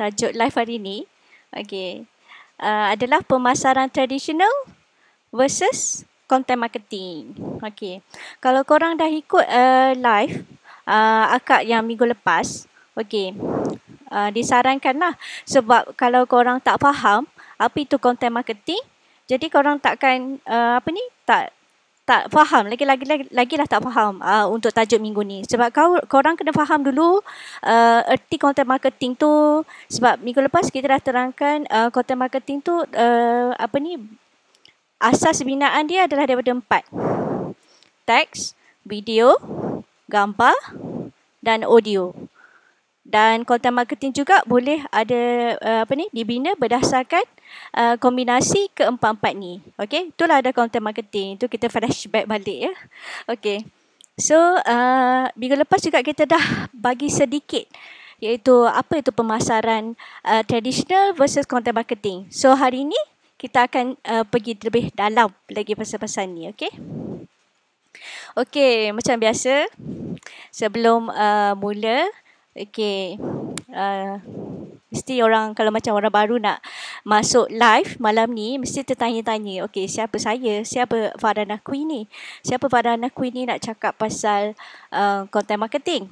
tajuk live hari ini, okay, uh, adalah pemasaran tradisional versus content marketing. Okay. Kalau korang dah ikut uh, live uh, akak yang minggu lepas, okay, uh, disarankanlah sebab kalau korang tak faham apa itu content marketing, jadi korang takkan uh, apa ni tak tak faham lagi lagi lagi lah tak faham uh, untuk tajuk minggu ni sebab kau korang kena faham dulu uh, erti content marketing tu sebab minggu lepas kita dah terangkan uh, content marketing tu uh, apa ni asas binaan dia adalah daripada empat teks video gambar dan audio dan content marketing juga boleh ada uh, apa ni dibina berdasarkan uh, kombinasi keempat-empat ni okey itulah ada content marketing itu kita flashback balik ya okey so uh, minggu lepas juga kita dah bagi sedikit iaitu apa itu pemasaran uh, traditional versus content marketing so hari ini kita akan uh, pergi lebih dalam lagi pasal-pasal ni okey okey macam biasa sebelum uh, mula Okay. Uh, ah, mesti orang kalau macam orang baru nak masuk live malam ni mesti tertanya-tanya. Okay, siapa saya? Siapa Farhana Queen ni? Siapa Farhana Queen ni nak cakap pasal uh, content marketing?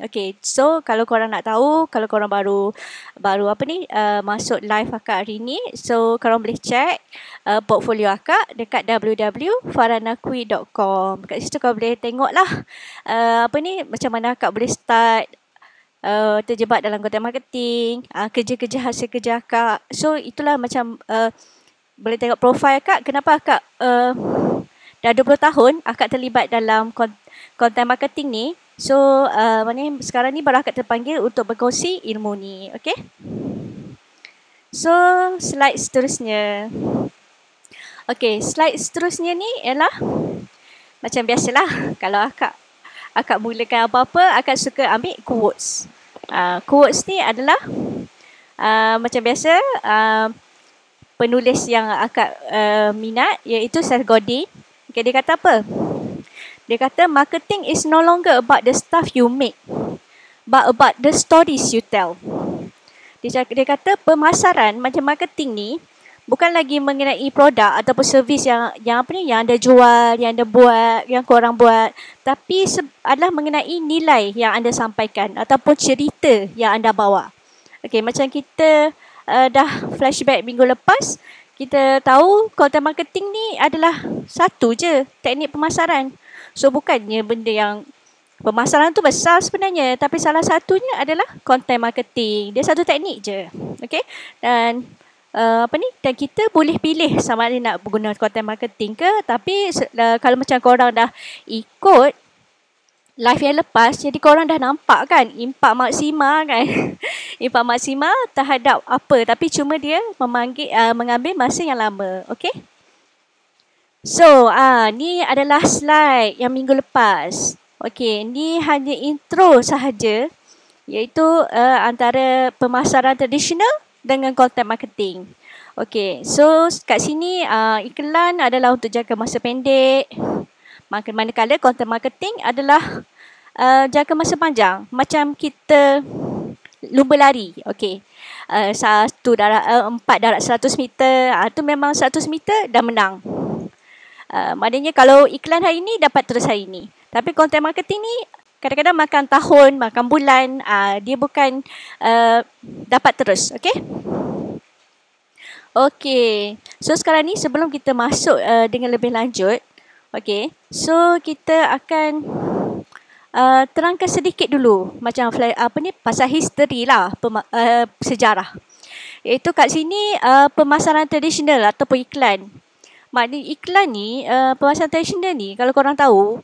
Okay, so kalau korang nak tahu, kalau korang baru baru apa ni uh, masuk live akak hari ni, so korang boleh check uh, portfolio akak dekat www.faranakui.com. Kat situ korang boleh tengok lah uh, apa ni macam mana akak boleh start uh, terjebak dalam content marketing, uh, kerja-kerja hasil kerja akak. So itulah macam uh, boleh tengok profil akak, kenapa akak uh, dah 20 tahun akak terlibat dalam content marketing ni. So uh, mana sekarang ni baru akak terpanggil untuk berkongsi ilmu ni, okay? So slide seterusnya. Okay, slide seterusnya ni ialah macam biasalah kalau akak akak mulakan apa-apa, akak suka ambil quotes uh, quotes ni adalah uh, macam biasa uh, penulis yang akak uh, minat iaitu Seth Godin. Okay, dia kata apa? Dia kata marketing is no longer about the stuff you make but about the stories you tell. Dia, dia kata pemasaran macam marketing ni bukan lagi mengenai produk ataupun servis yang yang apa ni yang anda jual, yang anda buat, yang korang buat, tapi adalah mengenai nilai yang anda sampaikan ataupun cerita yang anda bawa. Okey, macam kita uh, dah flashback minggu lepas, kita tahu content marketing ni adalah satu je teknik pemasaran. So bukannya benda yang pemasaran tu besar sebenarnya, tapi salah satunya adalah content marketing. Dia satu teknik je. Okey. Dan uh, apa ni dan kita boleh pilih sama ada nak guna content marketing ke tapi uh, kalau macam korang dah ikut live yang lepas jadi korang dah nampak kan impak maksima kan impak maksima terhadap apa tapi cuma dia memanggil uh, mengambil masa yang lama okey so ah uh, ni adalah slide yang minggu lepas okey ni hanya intro sahaja iaitu uh, antara pemasaran tradisional dengan content marketing. Okay, so kat sini uh, iklan adalah untuk jaga masa pendek. Maka manakala content marketing adalah uh, jaga masa panjang. Macam kita lumba lari. Okay, uh, satu darat, uh, empat darat seratus meter. Itu ah, uh, memang seratus meter dah menang. Uh, maknanya kalau iklan hari ini dapat terus hari ini. Tapi content marketing ni kadang-kadang makan tahun, makan bulan, uh, dia bukan uh, dapat terus, okay? Okay, so sekarang ni sebelum kita masuk uh, dengan lebih lanjut, okay, so kita akan uh, terangkan sedikit dulu macam fly, apa ni pasal history lah pema, uh, sejarah. Iaitu kat sini uh, pemasaran tradisional ataupun iklan. Maknanya iklan ni, uh, pemasaran tradisional ni kalau korang tahu,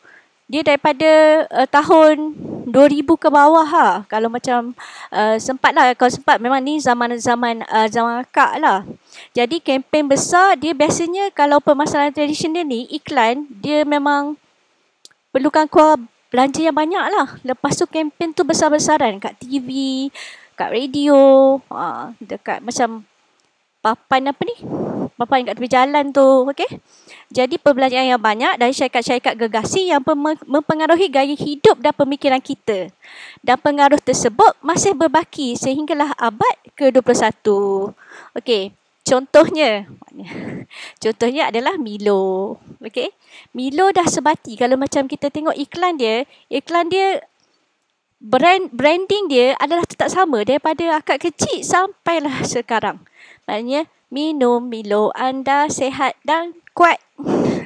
dia daripada uh, tahun 2000 ke bawah ha kalau macam uh, sempat lah kalau sempat memang ni zaman-zaman uh, zaman akak lah jadi kempen besar dia biasanya kalau permasalahan tradisional ni iklan dia memang perlukan kuah belanja yang banyak lah lepas tu kempen tu besar-besaran kat TV kat radio uh, dekat macam papan apa ni papan kat tepi jalan tu okey jadi perbelanjaan yang banyak dari syarikat-syarikat gegasi yang mempengaruhi gaya hidup dan pemikiran kita. Dan pengaruh tersebut masih berbaki sehinggalah abad ke-21. Okey, contohnya contohnya adalah Milo. Okey. Milo dah sebati kalau macam kita tengok iklan dia, iklan dia brand branding dia adalah tetap sama daripada akak kecil sampailah sekarang. Maknanya minum Milo anda sehat dan kuat.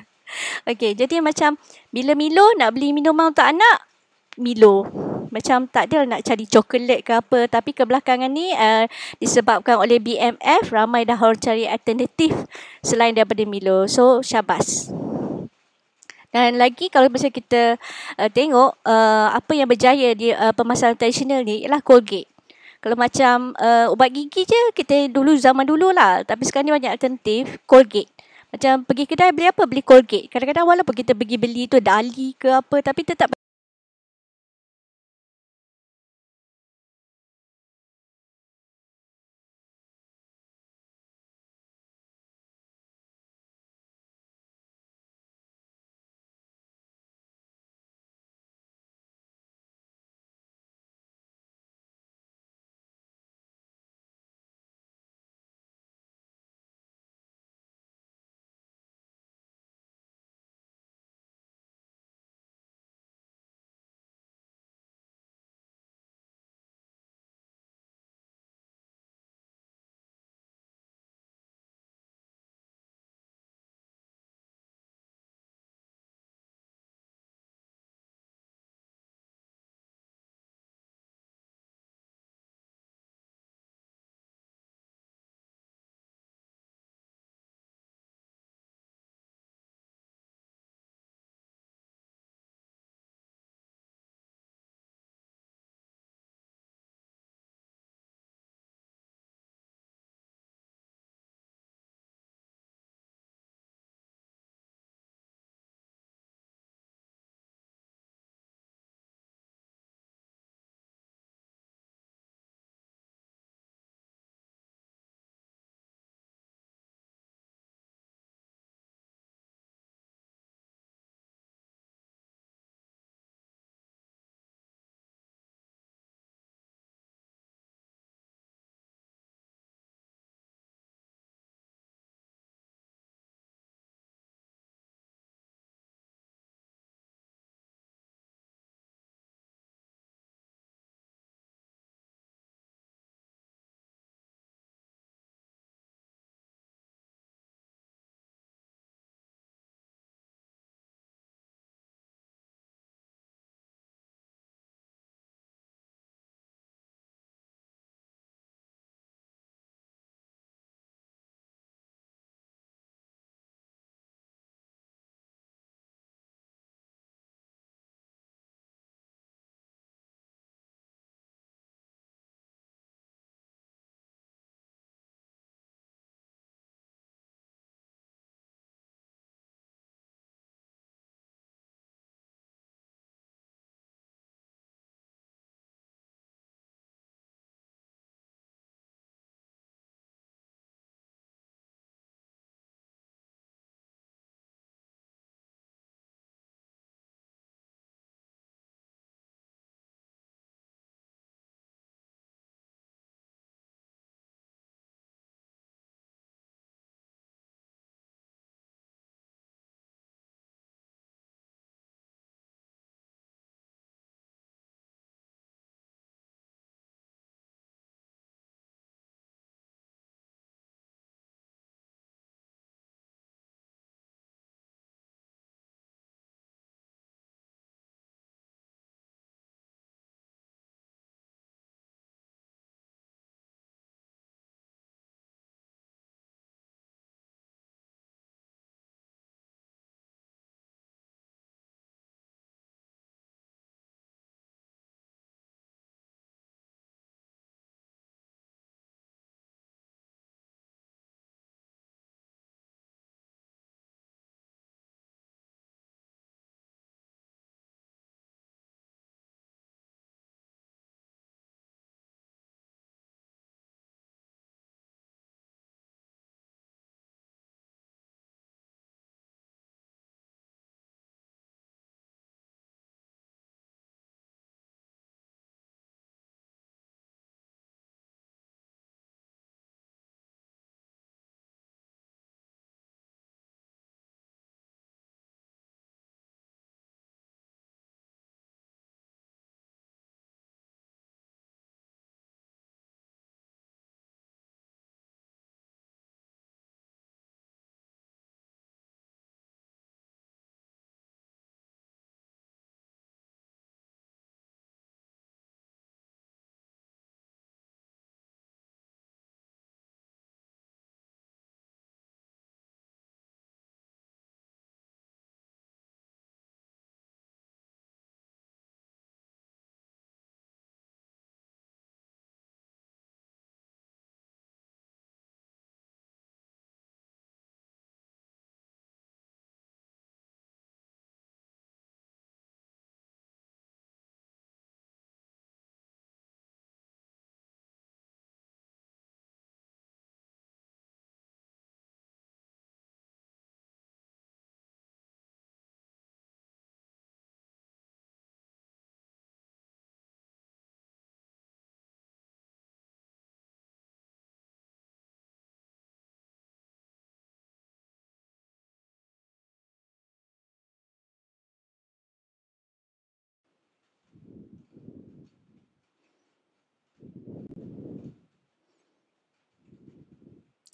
Okey, jadi macam bila Milo nak beli minuman untuk anak, Milo. Macam tak ada nak cari coklat ke apa. Tapi kebelakangan ni uh, disebabkan oleh BMF, ramai dah orang cari alternatif selain daripada Milo. So, syabas. Dan lagi kalau macam kita uh, tengok uh, apa yang berjaya di uh, pemasaran tradisional ni ialah Colgate. Kalau macam uh, ubat gigi je, kita dulu zaman dulu lah. Tapi sekarang ni banyak alternatif, Colgate. Macam pergi kedai beli apa? Beli Colgate. Kadang-kadang walaupun lah kita pergi beli tu Dali ke apa, tapi tetap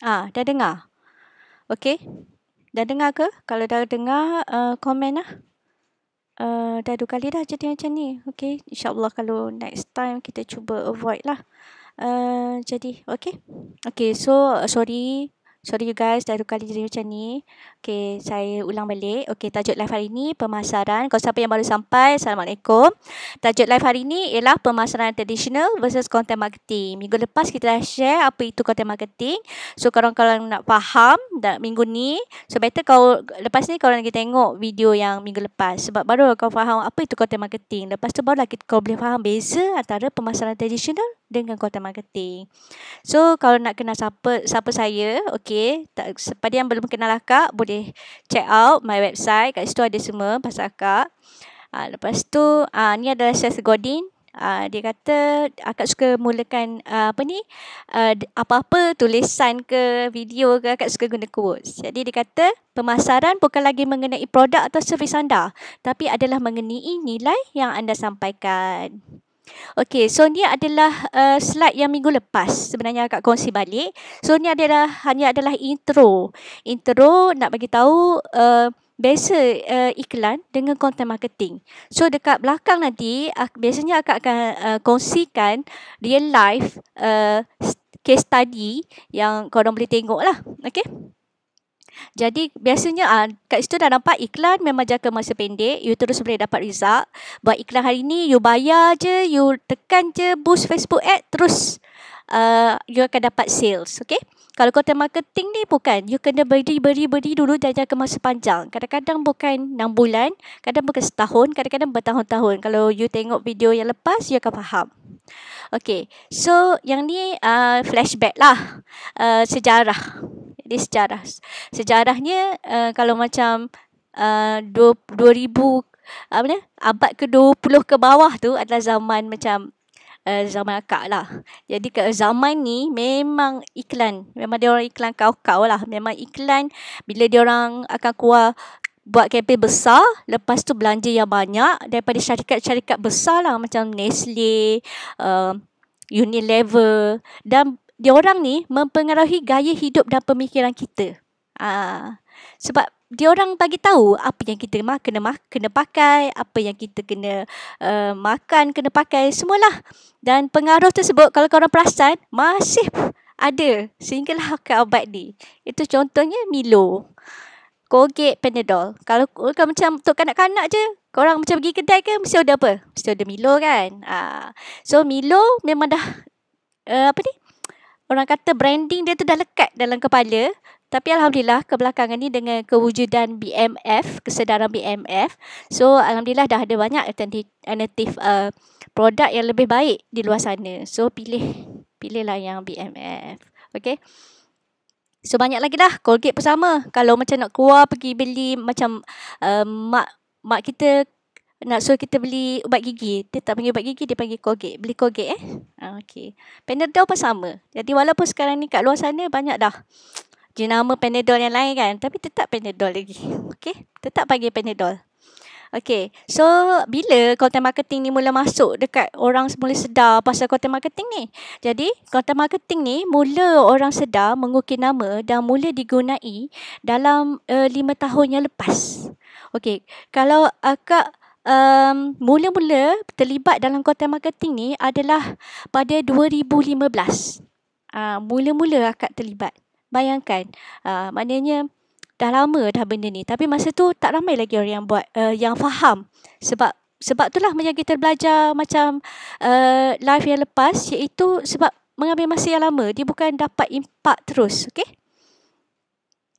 Ah, ha, dah dengar? Okey. Dah dengar ke? Kalau dah dengar, uh, komen lah. Uh, dah dua kali dah jadi macam ni. Okey. InsyaAllah kalau next time kita cuba avoid lah. Uh, jadi, okey. Okey, so sorry. Sorry you guys, dah kali jadi macam ni. Okay, saya ulang balik. Okay, tajuk live hari ni, pemasaran. Kalau siapa yang baru sampai, Assalamualaikum. Tajuk live hari ni ialah pemasaran traditional versus content marketing. Minggu lepas kita dah share apa itu content marketing. So, korang kalau nak faham dah minggu ni. So, better kau lepas ni korang lagi tengok video yang minggu lepas. Sebab baru kau faham apa itu content marketing. Lepas tu, barulah kau boleh faham beza antara pemasaran traditional dengan kuantan marketing. So kalau nak kenal siapa siapa saya, okay. Tak, sepada yang belum kenal akak, boleh check out my website. Kat situ ada semua pasal akak. Uh, lepas tu, uh, ni adalah Seth Godin. Uh, dia kata akak suka mulakan uh, apa ni uh, apa-apa tulisan ke video ke akak suka guna quotes. Jadi dia kata pemasaran bukan lagi mengenai produk atau servis anda tapi adalah mengenai nilai yang anda sampaikan. Okey, so ni adalah uh, slide yang minggu lepas sebenarnya agak kongsi balik. So ni adalah hanya adalah intro. Intro nak bagi tahu uh, biasa uh, iklan dengan content marketing. So dekat belakang nanti uh, biasanya akak akan uh, kongsikan real life uh, case study yang korang boleh tengok lah. Okey. Jadi biasanya ah kat situ dah nampak iklan memang jangka masa pendek, you terus boleh dapat result. Buat iklan hari ni you bayar je, you tekan je boost Facebook ad terus uh, you akan dapat sales, okay? Kalau kau marketing ni bukan, you kena beri beri beri dulu dan jangka masa panjang. Kadang-kadang bukan 6 bulan, kadang bukan setahun, kadang-kadang bertahun-tahun. Kalau you tengok video yang lepas, you akan faham. Okay, so yang ni uh, flashback lah, uh, sejarah ni sejarah sejarahnya uh, kalau macam uh, eh, 2000 apa ni abad ke-20 ke bawah tu adalah zaman macam Uh, zaman akak lah. Jadi ke zaman ni memang iklan. Memang dia orang iklan kau-kau lah. Memang iklan bila dia orang akan keluar buat kempen besar, lepas tu belanja yang banyak daripada syarikat-syarikat besar lah macam Nestle, uh, Unilever dan orang ni mempengaruhi gaya hidup dan pemikiran kita. Ah, sebab orang bagi tahu apa yang kita mak kena mak kena pakai, apa yang kita kena uh, makan kena pakai semualah. Dan pengaruh tersebut kalau kau orang perasan masih ada sehinggalah ke abad ni. Itu contohnya Milo. Colgate Panadol. Kalau kau macam untuk kanak-kanak je, kau orang macam pergi kedai ke mesti ada apa? Mesti ada Milo kan. Ah. So Milo memang dah uh, apa ni? orang kata branding dia tu dah lekat dalam kepala. Tapi Alhamdulillah kebelakangan ni dengan kewujudan BMF, kesedaran BMF. So Alhamdulillah dah ada banyak alternative uh, produk yang lebih baik di luar sana. So pilih pilihlah yang BMF. Okay. So banyak lagi dah Colgate pun sama. Kalau macam nak keluar pergi beli macam uh, mak mak kita nak suruh kita beli ubat gigi. Dia tak panggil ubat gigi, dia panggil Colgate. Beli Colgate eh. Ah, okay. Panadol pun sama. Jadi walaupun sekarang ni kat luar sana banyak dah jenama Panadol yang lain kan. Tapi tetap Panadol lagi. Okay. Tetap panggil Panadol. Okay. So, bila content marketing ni mula masuk dekat orang mula sedar pasal content marketing ni? Jadi, content marketing ni mula orang sedar mengukir nama dan mula digunai dalam uh, lima tahun yang lepas. Okay. Kalau akak um, mula-mula terlibat dalam content marketing ni adalah pada 2015. Uh, ah, mula-mula akak terlibat. Bayangkan, uh, maknanya dah lama dah benda ni. Tapi masa tu tak ramai lagi orang yang buat, uh, yang faham. Sebab sebab itulah macam kita belajar macam uh, live yang lepas iaitu sebab mengambil masa yang lama. Dia bukan dapat impak terus. Okay?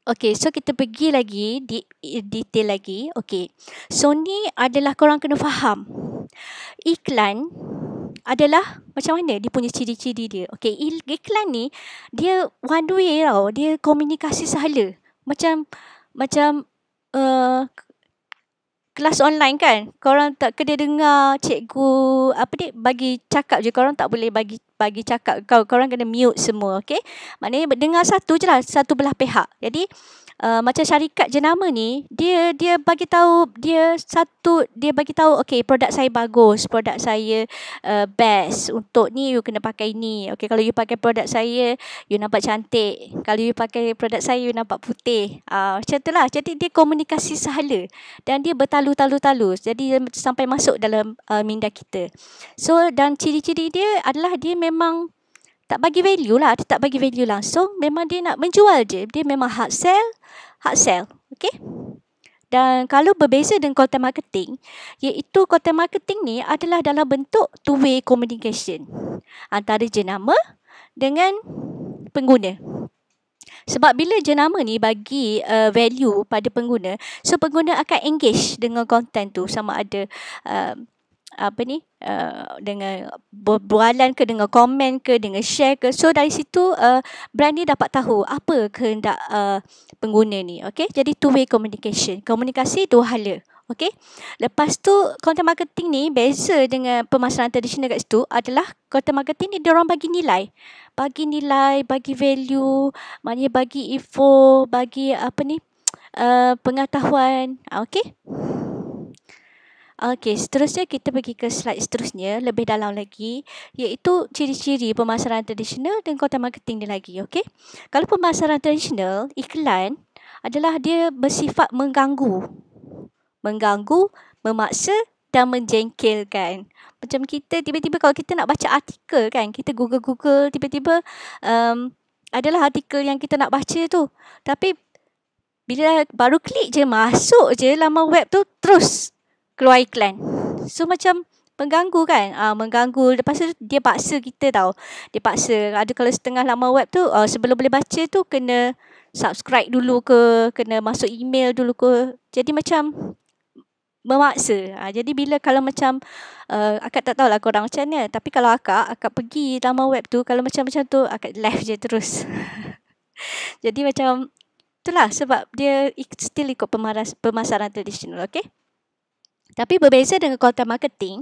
Okay, so kita pergi lagi di detail lagi. Okay, so ni adalah korang kena faham. Iklan adalah macam mana dia punya ciri-ciri dia. Okay, iklan ni dia one way tau. Dia komunikasi sahala. Macam, macam uh, kelas online kan korang tak kena dengar cikgu apa ni bagi cakap je korang tak boleh bagi bagi cakap kau korang kena mute semua okey maknanya dengar satu je lah satu belah pihak jadi uh, macam syarikat jenama ni dia dia bagi tahu dia satu dia bagi tahu okay produk saya bagus produk saya uh, best untuk ni you kena pakai ni okay kalau you pakai produk saya you nampak cantik kalau you pakai produk saya you nampak putih uh, macam tu lah. jadi dia komunikasi sahala dan dia bertalu talu talus. jadi sampai masuk dalam uh, minda kita so dan ciri-ciri dia adalah dia memang tak bagi value lah. Dia tak bagi value langsung. Memang dia nak menjual je. Dia memang hard sell. Hard sell. Okay. Dan kalau berbeza dengan content marketing, iaitu content marketing ni adalah dalam bentuk two-way communication antara jenama dengan pengguna. Sebab bila jenama ni bagi uh, value pada pengguna, so pengguna akan engage dengan konten tu sama ada uh, apa ni uh, dengan berbualan ke dengan komen ke dengan share ke so dari situ uh, brand ni dapat tahu apa kehendak uh, pengguna ni okey jadi two way communication komunikasi dua hala okey lepas tu content marketing ni beza dengan pemasaran tradisional kat situ adalah content marketing ni dia orang bagi nilai bagi nilai bagi value maknanya bagi info bagi apa ni uh, pengetahuan okey Okey, seterusnya kita pergi ke slide seterusnya lebih dalam lagi iaitu ciri-ciri pemasaran tradisional dan content marketing dia lagi, okey. Kalau pemasaran tradisional, iklan adalah dia bersifat mengganggu. Mengganggu, memaksa dan menjengkelkan. Macam kita tiba-tiba kalau kita nak baca artikel kan, kita Google-Google tiba-tiba um, adalah artikel yang kita nak baca tu. Tapi bila baru klik je, masuk je lama web tu terus keluar iklan. So macam mengganggu kan? Uh, mengganggu. Lepas tu dia paksa kita tau. Dia paksa. Ada kalau setengah lama web tu uh, sebelum boleh baca tu kena subscribe dulu ke. Kena masuk email dulu ke. Jadi macam memaksa. Ha, jadi bila kalau macam uh, akak tak tahulah korang macam ni. Tapi kalau akak, akak pergi lama web tu. Kalau macam-macam tu, akak left je terus. jadi macam itulah sebab dia still ikut pemasaran tradisional. Okay? Tapi berbeza dengan content marketing,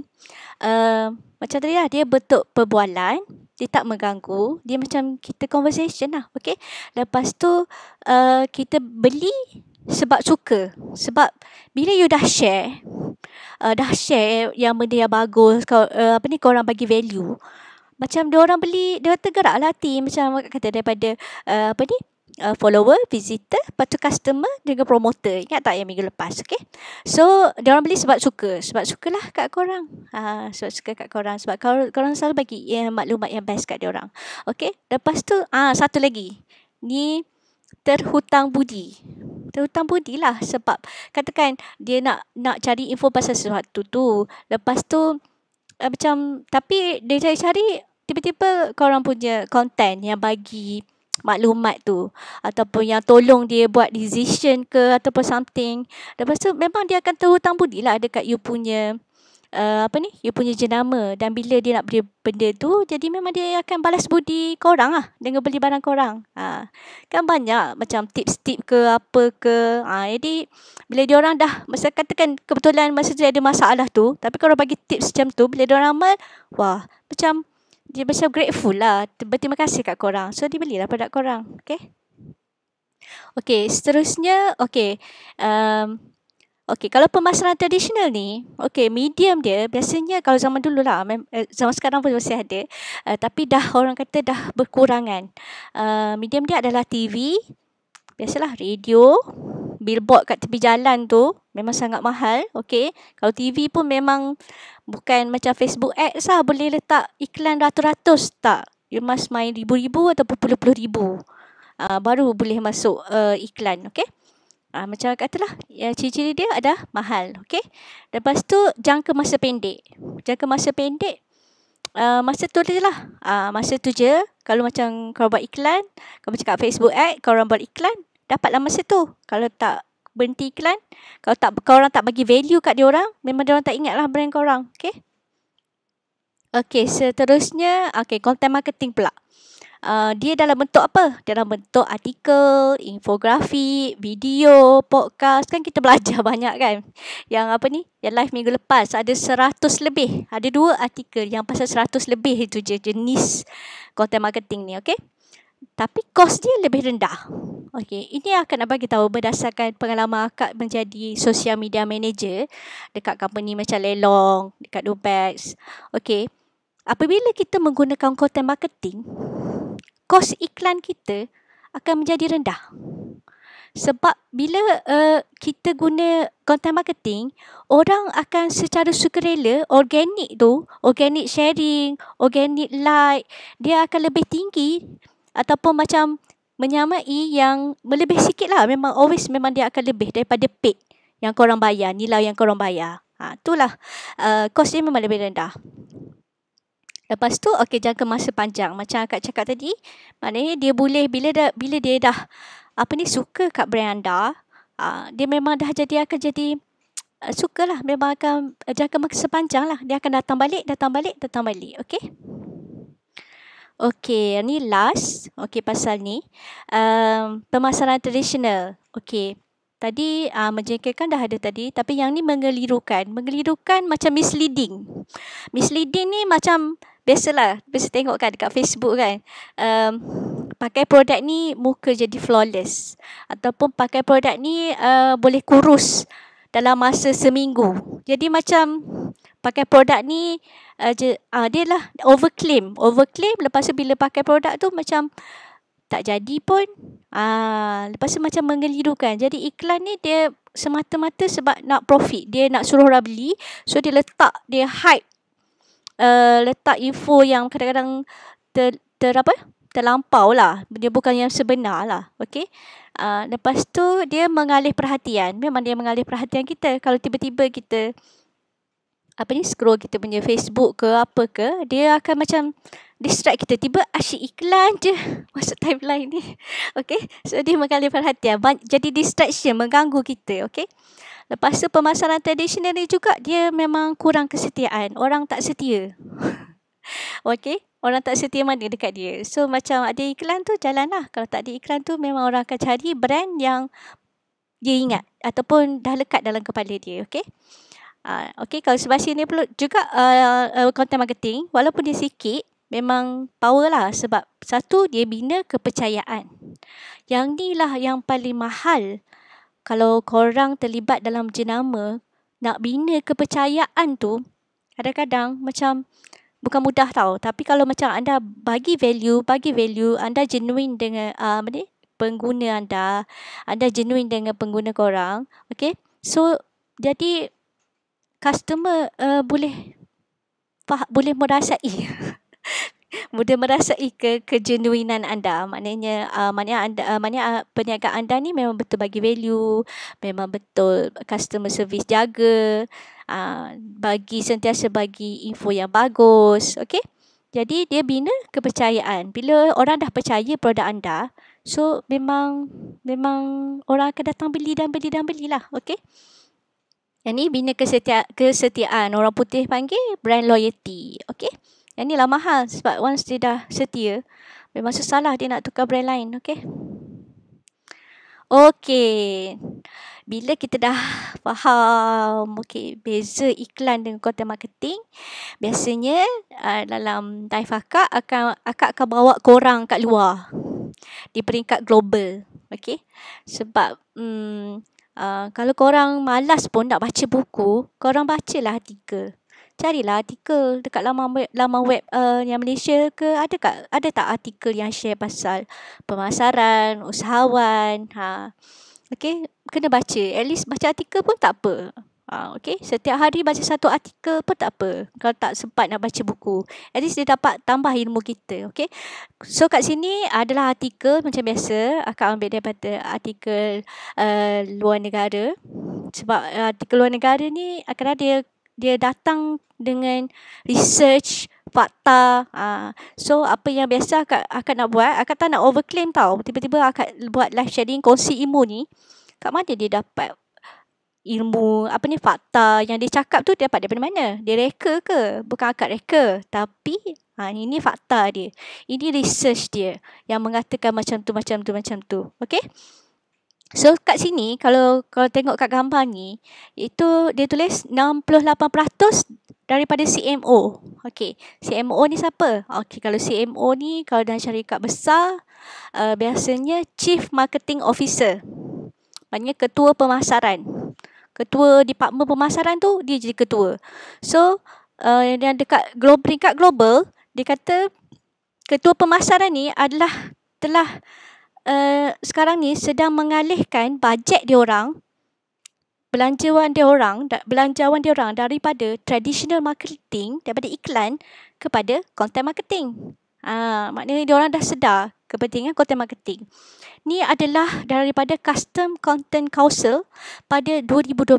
uh, macam tadi lah, dia bentuk perbualan, dia tak mengganggu, dia macam kita conversation lah, okay? Lepas tu, uh, kita beli sebab suka. Sebab bila you dah share, uh, dah share yang benda yang bagus, kau, uh, apa ni, orang bagi value, macam dia orang beli, dia tergerak lah hati, macam kata daripada, uh, apa ni, uh, follower, visitor, lepas tu customer dengan promoter. Ingat tak yang minggu lepas, okay? So, dia orang beli sebab suka. Sebab sukalah kat korang. Uh, sebab suka kat korang. Sebab kor- korang selalu bagi yang maklumat yang best kat orang. Okay? Lepas tu, ah uh, satu lagi. Ni terhutang budi. Terhutang budi lah sebab katakan dia nak nak cari info pasal sesuatu tu. Lepas tu, uh, macam tapi dia cari-cari tiba-tiba korang punya konten yang bagi maklumat tu ataupun yang tolong dia buat decision ke ataupun something lepas tu memang dia akan terhutang budi lah dekat you punya uh, apa ni you punya jenama dan bila dia nak beli benda tu jadi memang dia akan balas budi korang lah dengan beli barang korang ha. kan banyak macam tips tip ke apa ke ha. jadi bila dia orang dah masa katakan kebetulan masa tu ada masalah tu tapi kalau bagi tips macam tu bila dia orang amal wah macam dia macam grateful lah. Berterima kasih kat korang. So, dia belilah produk korang. Okay? Okay, seterusnya. Okay. Um, okay, kalau pemasaran tradisional ni. Okay, medium dia. Biasanya kalau zaman dulu lah. Eh, zaman sekarang pun masih ada. Uh, tapi dah orang kata dah berkurangan. Uh, medium dia adalah TV. Biasalah radio billboard kat tepi jalan tu memang sangat mahal. Okay. Kalau TV pun memang bukan macam Facebook ads lah. Boleh letak iklan ratus-ratus tak. You must main ribu-ribu ataupun puluh-puluh ribu. Uh, baru boleh masuk uh, iklan. Okay. Uh, ah, macam katalah. Ya, ciri-ciri dia ada mahal. Okay. Lepas tu jangka masa pendek. Jangka masa pendek. Uh, masa tu je lah. Uh, masa tu je. Kalau macam korang buat iklan. Kalau macam kat Facebook ad. Korang buat iklan dapatlah masa tu. Kalau tak berhenti iklan, kalau tak kau orang tak bagi value kat dia orang, memang dia orang tak ingatlah brand kau orang, okey? Okey, seterusnya, okey, content marketing pula. Uh, dia dalam bentuk apa? Dalam bentuk artikel, infografik, video, podcast. Kan kita belajar banyak kan? Yang apa ni? Yang live minggu lepas ada 100 lebih. Ada dua artikel yang pasal 100 lebih itu je jenis content marketing ni. Okay? tapi kos dia lebih rendah. Okey, ini akan abang kita tahu berdasarkan pengalaman akak menjadi social media manager dekat company macam Lelong, dekat Dubex. Okey. Apabila kita menggunakan content marketing, kos iklan kita akan menjadi rendah. Sebab bila uh, kita guna content marketing, orang akan secara sukarela organik tu, organik sharing, organik like, dia akan lebih tinggi ataupun macam menyamai yang lebih sikit lah. Memang always memang dia akan lebih daripada paid yang korang bayar, nilai yang korang bayar. Ha, itulah uh, kos dia memang lebih rendah. Lepas tu, okay, jangka masa panjang. Macam Kak cakap tadi, maknanya dia boleh bila dah, bila dia dah apa ni suka kat brand anda, uh, dia memang dah jadi akan jadi uh, lah Memang akan jangka masa panjang lah. Dia akan datang balik, datang balik, datang balik. Okay? Okay, yang ni last. Okay, pasal ni. Um, pemasaran tradisional. Okay. Tadi uh, menjengkelkan dah ada tadi. Tapi yang ni mengelirukan. Mengelirukan macam misleading. Misleading ni macam biasalah. Biasa tengok kan dekat Facebook kan. Um, pakai produk ni muka jadi flawless. Ataupun pakai produk ni uh, boleh kurus dalam masa seminggu. Jadi macam pakai produk ni aje ah uh, uh, dia lah overclaim overclaim lepas tu bila pakai produk tu macam tak jadi pun ah lepas tu macam mengelirukan jadi iklan ni dia semata-mata sebab nak profit dia nak suruh orang beli so dia letak dia hide Uh, letak info yang kadang-kadang ter, ter apa terlampau lah dia bukan yang sebenar lah okay uh, lepas tu dia mengalih perhatian memang dia mengalih perhatian kita kalau tiba-tiba kita uh, apa ni scroll kita punya Facebook ke apa ke dia akan macam distract kita tiba asyik iklan je masuk timeline ni okey so dia mengalih perhatian Ban- jadi distraction mengganggu kita okey lepas tu pemasaran tradisional ni juga dia memang kurang kesetiaan orang tak setia okey orang tak setia mana dekat dia so macam ada iklan tu jalanlah kalau tak ada iklan tu memang orang akan cari brand yang dia ingat ataupun dah lekat dalam kepala dia okey Uh, okay, kalau sebab sini pula juga uh, uh, content marketing, walaupun dia sikit, memang power lah sebab satu, dia bina kepercayaan. Yang ni lah yang paling mahal kalau korang terlibat dalam jenama, nak bina kepercayaan tu, kadang-kadang macam bukan mudah tau. Tapi kalau macam anda bagi value, bagi value, anda genuine dengan uh, apa ni? pengguna anda, anda genuine dengan pengguna korang, okay? So, jadi customer uh, boleh fah- boleh merasai boleh merasai ke kejenuinan anda maknanya uh, maknanya anda uh, maknanya uh, peniaga anda ni memang betul bagi value memang betul customer service jaga uh, bagi sentiasa bagi info yang bagus okey jadi dia bina kepercayaan bila orang dah percaya produk anda so memang memang orang akan datang beli dan beli dan belilah okey yang ni bina kesetia kesetiaan. Orang putih panggil brand loyalty. Okay. Yang ni lah mahal sebab once dia dah setia, memang susahlah dia nak tukar brand lain. Okay. Okay. Bila kita dah faham okay, beza iklan dengan content marketing, biasanya uh, dalam Daifah akak, akak, akak akan bawa korang kat luar di peringkat global. Okay. Sebab um, Ah, kalau korang malas pun nak baca buku, korang bacalah artikel. Carilah artikel dekat laman web, laman web uh, yang Malaysia ke ada tak ada tak artikel yang share pasal pemasaran, usahawan, ha. Okey, kena baca. At least baca artikel pun tak apa. Ah, okay. Setiap hari baca satu artikel pun tak apa. Kalau tak sempat nak baca buku. At least dia dapat tambah ilmu kita. Okay. So kat sini adalah artikel macam biasa. Akak ambil daripada artikel uh, luar negara. Sebab uh, artikel luar negara ni akan ada dia datang dengan research fakta. Ah. so apa yang biasa akak, akak nak buat, akak tak nak overclaim tau. Tiba-tiba akak buat live sharing kongsi ilmu ni. Kat mana dia dapat ilmu apa ni fakta yang dia cakap tu dia dapat daripada mana? Dia reka ke? Bukan akak reka, tapi ha ini fakta dia. Ini research dia yang mengatakan macam tu macam tu macam tu. Okey? So kat sini kalau kalau tengok kat gambar ni itu dia tulis 68% daripada CMO. okay CMO ni siapa? okay kalau CMO ni kalau dalam syarikat besar uh, biasanya Chief Marketing Officer. Maknanya ketua pemasaran ketua department pemasaran tu dia jadi ketua. So uh, yang dekat global peringkat global dia kata ketua pemasaran ni adalah telah uh, sekarang ni sedang mengalihkan bajet dia orang belanjawan dia orang belanjawan dia orang daripada traditional marketing daripada iklan kepada content marketing. Ah uh, maknanya dia orang dah sedar kepentingan content marketing. Ini adalah daripada Custom Content Council pada 2012.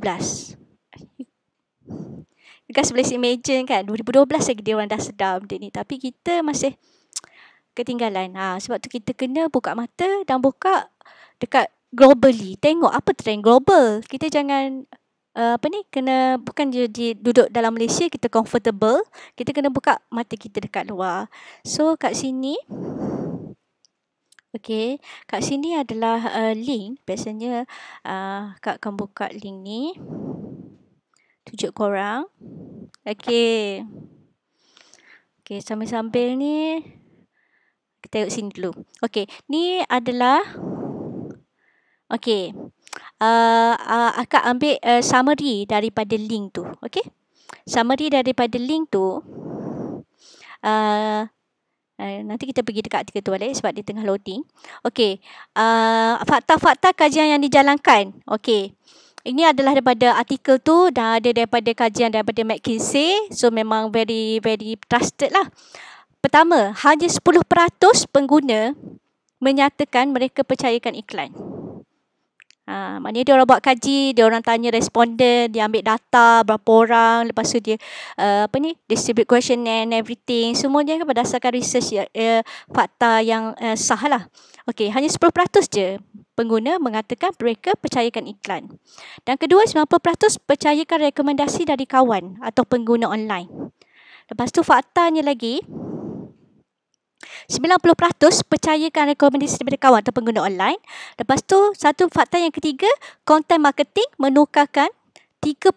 You guys boleh imagine kan 2012 lagi dia orang dah sedar benda ni tapi kita masih ketinggalan. Ha, sebab tu kita kena buka mata dan buka dekat globally. Tengok apa trend global. Kita jangan uh, apa ni kena bukan jadi duduk dalam Malaysia kita comfortable. Kita kena buka mata kita dekat luar. So kat sini Okey, kat sini adalah uh, link. Biasanya uh, Kak akan buka link ni. Tunjuk korang. Okey. Okey, sambil-sambil ni kita tengok sini dulu. Okey, ni adalah Okey. Uh, uh, akak ambil uh, summary daripada link tu. Okey. Summary daripada link tu uh, Eh, nanti kita pergi dekat tiga toilet sebab dia tengah loading. Okey. Uh, fakta-fakta kajian yang dijalankan. Okey. Ini adalah daripada artikel tu dan ada daripada kajian daripada McKinsey. So memang very very trusted lah. Pertama, hanya 10% pengguna menyatakan mereka percayakan iklan. Ha, maknanya dia orang buat kaji, dia orang tanya responden, dia ambil data berapa orang, lepas tu dia uh, apa ni, distribute question and everything. Semuanya kan berdasarkan research uh, fakta yang uh, sah lah. Okay, hanya 10% je pengguna mengatakan mereka percayakan iklan. Dan kedua, 90% percayakan rekomendasi dari kawan atau pengguna online. Lepas tu faktanya lagi, 90% percayakan rekomendasi daripada kawan atau pengguna online. Lepas tu, satu fakta yang ketiga, content marketing menukarkan 30%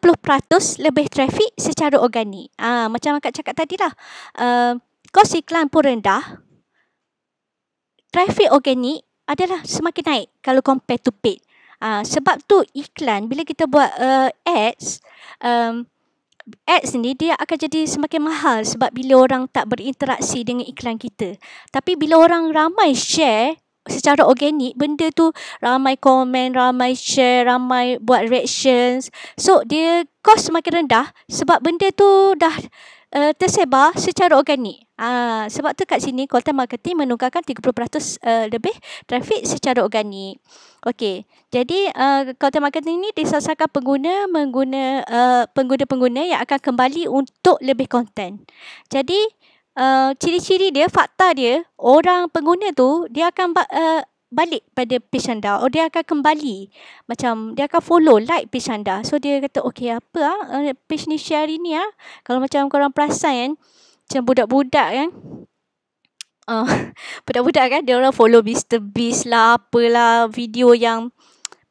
lebih trafik secara organik. ha, macam akak cakap tadi lah, uh, eh, kos iklan pun rendah, trafik organik adalah semakin naik kalau compare to paid. Uh, sebab tu iklan bila kita buat uh, ads um, ads ni dia akan jadi semakin mahal sebab bila orang tak berinteraksi dengan iklan kita. Tapi bila orang ramai share secara organik, benda tu ramai komen, ramai share, ramai buat reactions. So dia kos semakin rendah sebab benda tu dah uh, tersebar secara organik. Ah, sebab tu kat sini content marketing menukarkan 30% uh, eh, lebih trafik secara organik. Okey. Jadi uh, eh, content marketing ini disasarkan pengguna mengguna uh, pengguna-pengguna yang akan kembali untuk lebih content. Jadi uh, ciri-ciri dia, fakta dia, orang pengguna tu dia akan uh, balik pada page anda oh dia akan kembali macam dia akan follow like page anda so dia kata okey apa ah page ni share ni ah kalau macam korang perasan kan macam budak-budak kan uh, budak-budak kan dia orang follow Mr Beast lah apalah video yang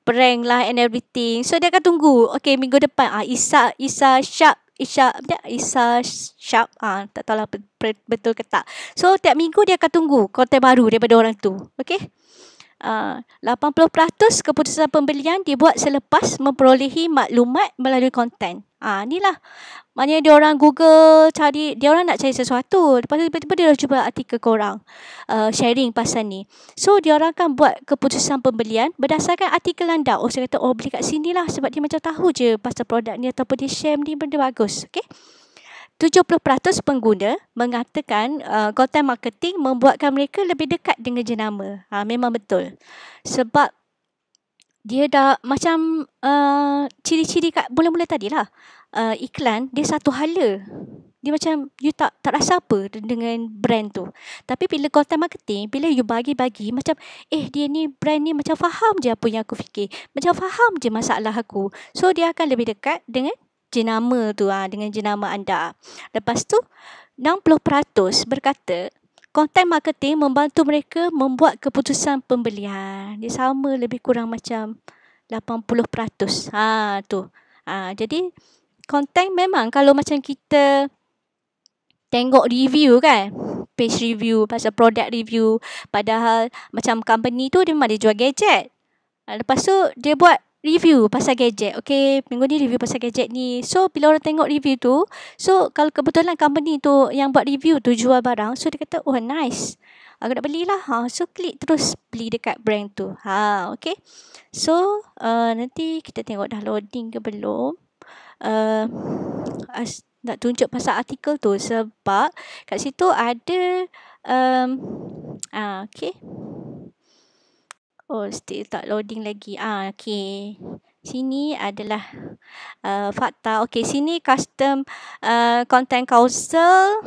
prank lah and everything so dia akan tunggu okay minggu depan ah uh, Isa Isa Sharp isa dia Isa Sharp ah uh, tak tahu lah betul ke tak so tiap minggu dia akan tunggu konten baru daripada orang tu okay Ah, uh, 80% keputusan pembelian dibuat selepas memperolehi maklumat melalui konten. Ah, uh, inilah. Maknanya dia orang Google cari, dia orang nak cari sesuatu. Lepas tu tiba-tiba dia dah cuba artikel orang uh, ah, sharing pasal ni. So, dia orang kan buat keputusan pembelian berdasarkan artikel anda. Oh, saya kata, oh beli kat sini lah sebab dia macam tahu je pasal produk ni ataupun dia share ni benda bagus. Okay? 70% pengguna mengatakan uh, content marketing membuatkan mereka lebih dekat dengan jenama. Ha, memang betul. Sebab dia dah macam uh, ciri-ciri kat mula-mula tadi lah. Uh, iklan, dia satu hala. Dia macam you tak, tak rasa apa dengan brand tu. Tapi bila content marketing, bila you bagi-bagi macam eh dia ni brand ni macam faham je apa yang aku fikir. Macam faham je masalah aku. So dia akan lebih dekat dengan jenama tu ah dengan jenama anda. Ah. Lepas tu 60% berkata konten marketing membantu mereka membuat keputusan pembelian. Dia sama lebih kurang macam 80%. Ha tu. Ah ha, jadi konten memang kalau macam kita tengok review kan page review pasal product review padahal macam company tu dia memang dia jual gadget ha, lepas tu dia buat review pasal gadget. Okay, minggu ni review pasal gadget ni. So, bila orang tengok review tu, so kalau kebetulan company tu yang buat review tu jual barang, so dia kata, oh nice. Aku nak belilah. Ha, so, klik terus beli dekat brand tu. Ha, okay. So, uh, nanti kita tengok dah loading ke belum. Uh, as, nak tunjuk pasal artikel tu sebab kat situ ada um, uh, okay. Oh, still tak loading lagi. Ah, okay. Sini adalah uh, fakta. Okay, sini custom uh, content council.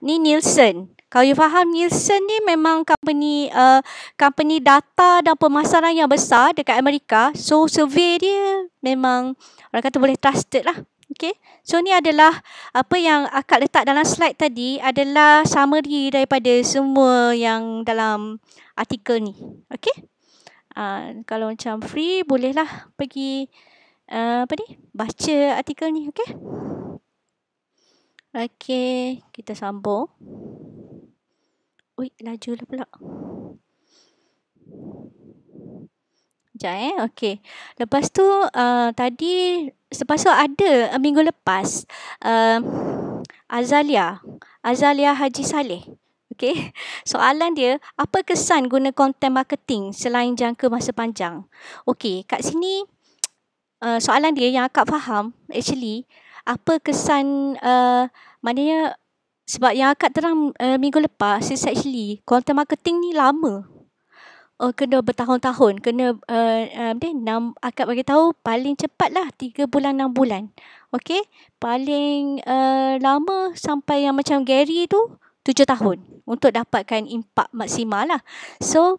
Ni Nielsen. Kalau you faham, Nielsen ni memang company uh, company data dan pemasaran yang besar dekat Amerika. So, survey dia memang orang kata boleh trusted lah. Okay. So, ni adalah apa yang akak letak dalam slide tadi adalah summary daripada semua yang dalam uh, artikel ni. Okay? Uh, kalau macam free, bolehlah pergi uh, apa ni? baca artikel ni. Okay? Okay, kita sambung. Ui, laju lah pula. Sekejap eh. Okay. Lepas tu, uh, tadi, lepas tu ada uh, minggu lepas, uh, Azalia, Azalia Haji Saleh. Okay. Soalan dia, apa kesan guna content marketing selain jangka masa panjang? Okay, kat sini uh, soalan dia yang akak faham actually, apa kesan, uh, maknanya sebab yang akak terang uh, minggu lepas is actually content marketing ni lama. Uh, kena bertahun-tahun, kena uh, uh, enam, akak bagi tahu paling cepat lah 3 bulan, 6 bulan. Okay, paling uh, lama sampai yang macam Gary tu, tujuh tahun untuk dapatkan impak maksimal lah. So,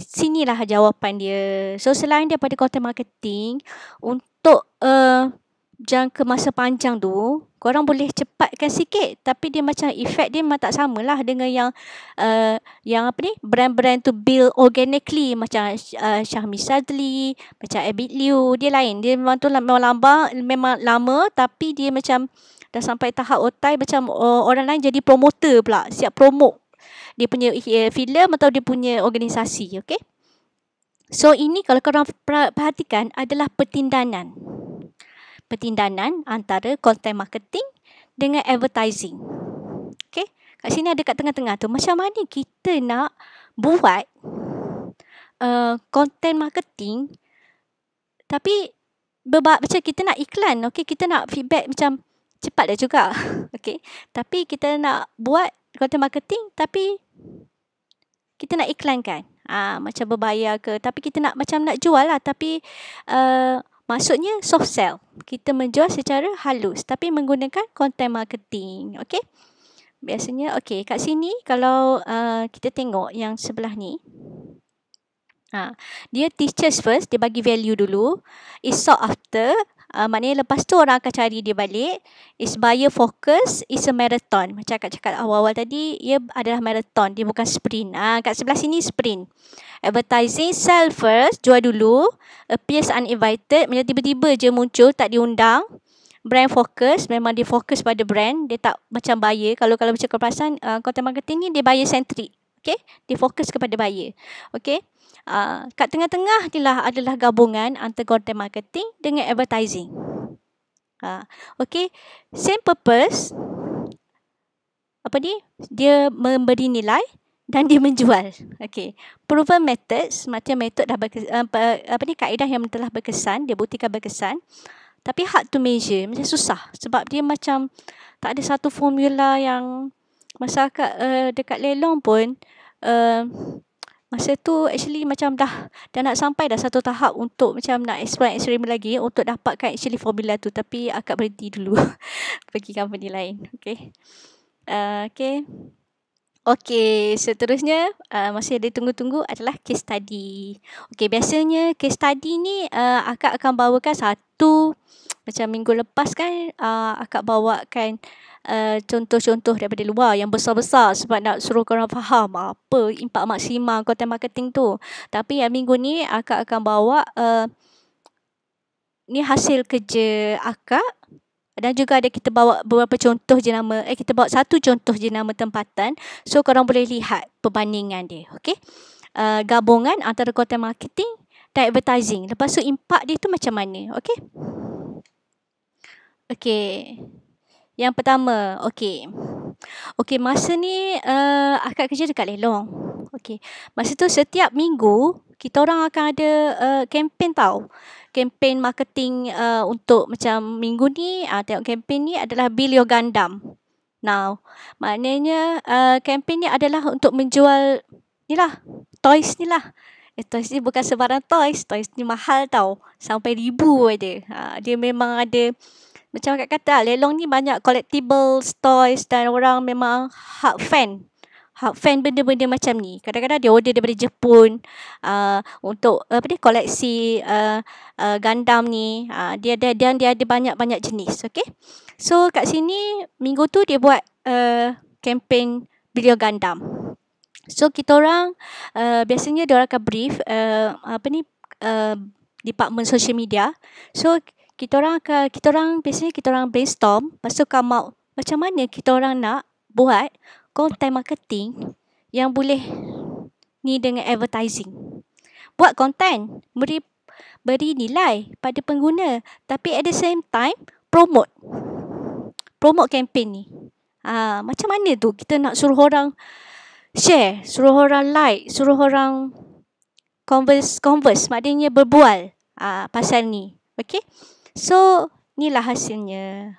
sinilah jawapan dia. So, selain daripada content marketing, untuk uh, jangka masa panjang tu, korang boleh cepatkan sikit. Tapi dia macam efek dia memang tak sama lah dengan yang uh, yang apa ni, brand-brand tu build organically. Macam uh, eh, Syahmi Sadli, macam Abid Liu, dia lain. Dia memang tu lah, memang lambang, memang lama tapi dia macam dah sampai tahap otai macam uh, orang lain jadi promoter pula siap promote dia punya uh, filem atau dia punya organisasi okay. so ini kalau korang perhatikan adalah pertindanan pertindanan antara content marketing dengan advertising okay. kat sini ada kat tengah-tengah tu macam mana kita nak buat uh, content marketing tapi Beba, macam kita nak iklan okay, kita nak feedback macam cepat dah juga. okay. Tapi kita nak buat content marketing tapi kita nak iklankan. ha, macam berbayar ke tapi kita nak macam nak jual lah tapi uh, Maksudnya soft sell. Kita menjual secara halus tapi menggunakan content marketing. Okay. Biasanya, okay. Kat sini kalau uh, kita tengok yang sebelah ni. Ha, dia teaches first. Dia bagi value dulu. It's sought after uh, maknanya lepas tu orang akan cari dia balik is buyer focus is a marathon macam kak cakap awal-awal tadi ia adalah marathon dia bukan sprint ah uh, kat sebelah sini sprint advertising sell first jual dulu appears uninvited macam tiba-tiba je muncul tak diundang brand focus memang dia focus pada brand dia tak macam buyer kalau kalau macam kau perasan uh, content marketing ni dia buyer centric Okay, dia fokus kepada buyer. Okay, uh, kat tengah-tengah inilah adalah gabungan antara content marketing dengan advertising. Uh, okay, same purpose, apa ni, dia memberi nilai dan dia menjual. Okay, proven methods, macam metod dah berkesan, uh, eh, apa ni, kaedah yang telah berkesan, dia buktikan berkesan. Tapi hard to measure, macam susah sebab dia macam tak ada satu formula yang masyarakat uh, dekat lelong pun uh, masa tu actually macam dah dah nak sampai dah satu tahap untuk macam nak explore extreme lagi untuk dapatkan actually formula tu tapi akak berhenti dulu pergi company lain okey uh, okey okey seterusnya uh, masih ada tunggu-tunggu adalah case study okey biasanya case study ni uh, akak akan bawakan satu macam minggu lepas kan uh, akak bawakan uh, contoh-contoh daripada luar yang besar-besar sebab nak suruh korang faham apa impak maksima content marketing tu. Tapi yang minggu ni akak akan bawa uh, ni hasil kerja akak dan juga ada kita bawa beberapa contoh jenama eh kita bawa satu contoh jenama tempatan so korang boleh lihat perbandingan dia okey. Uh, gabungan antara content marketing dan advertising. Lepas tu impak dia tu macam mana? Okey. Okay. Yang pertama, okay. Okay, masa ni uh, akak kerja dekat Lelong. Okay. Masa tu setiap minggu, kita orang akan ada eh, kempen uh, tau. Kempen marketing uh, untuk macam minggu ni, uh, tengok kempen ni adalah Bill Your Gundam. Now, maknanya kempen ni adalah untuk menjual ni lah, toys ni lah. Eh, toys ni bukan sebarang toys. Toys ni mahal tau. Sampai ribu ada. Uh, dia memang ada macam kakak kata lah, lelong ni banyak collectibles toys dan orang memang hard fan hard fan benda-benda macam ni kadang-kadang dia order daripada Jepun uh, untuk apa ni koleksi uh, uh, Gundam ni uh, dia ada dia, dia ada banyak-banyak jenis Okay, so kat sini minggu tu dia buat uh, beliau Gundam so kita orang uh, biasanya dia orang akan brief uh, apa ni uh, department social media so kita orang akan kita orang biasanya kita orang brainstorm pasal come macam mana kita orang nak buat content marketing yang boleh ni dengan advertising. Buat content beri beri nilai pada pengguna tapi at the same time promote promote campaign ni. Ha, macam mana tu kita nak suruh orang share, suruh orang like, suruh orang converse converse maknanya berbual ah ha, pasal ni. Okay. So, ni lah hasilnya.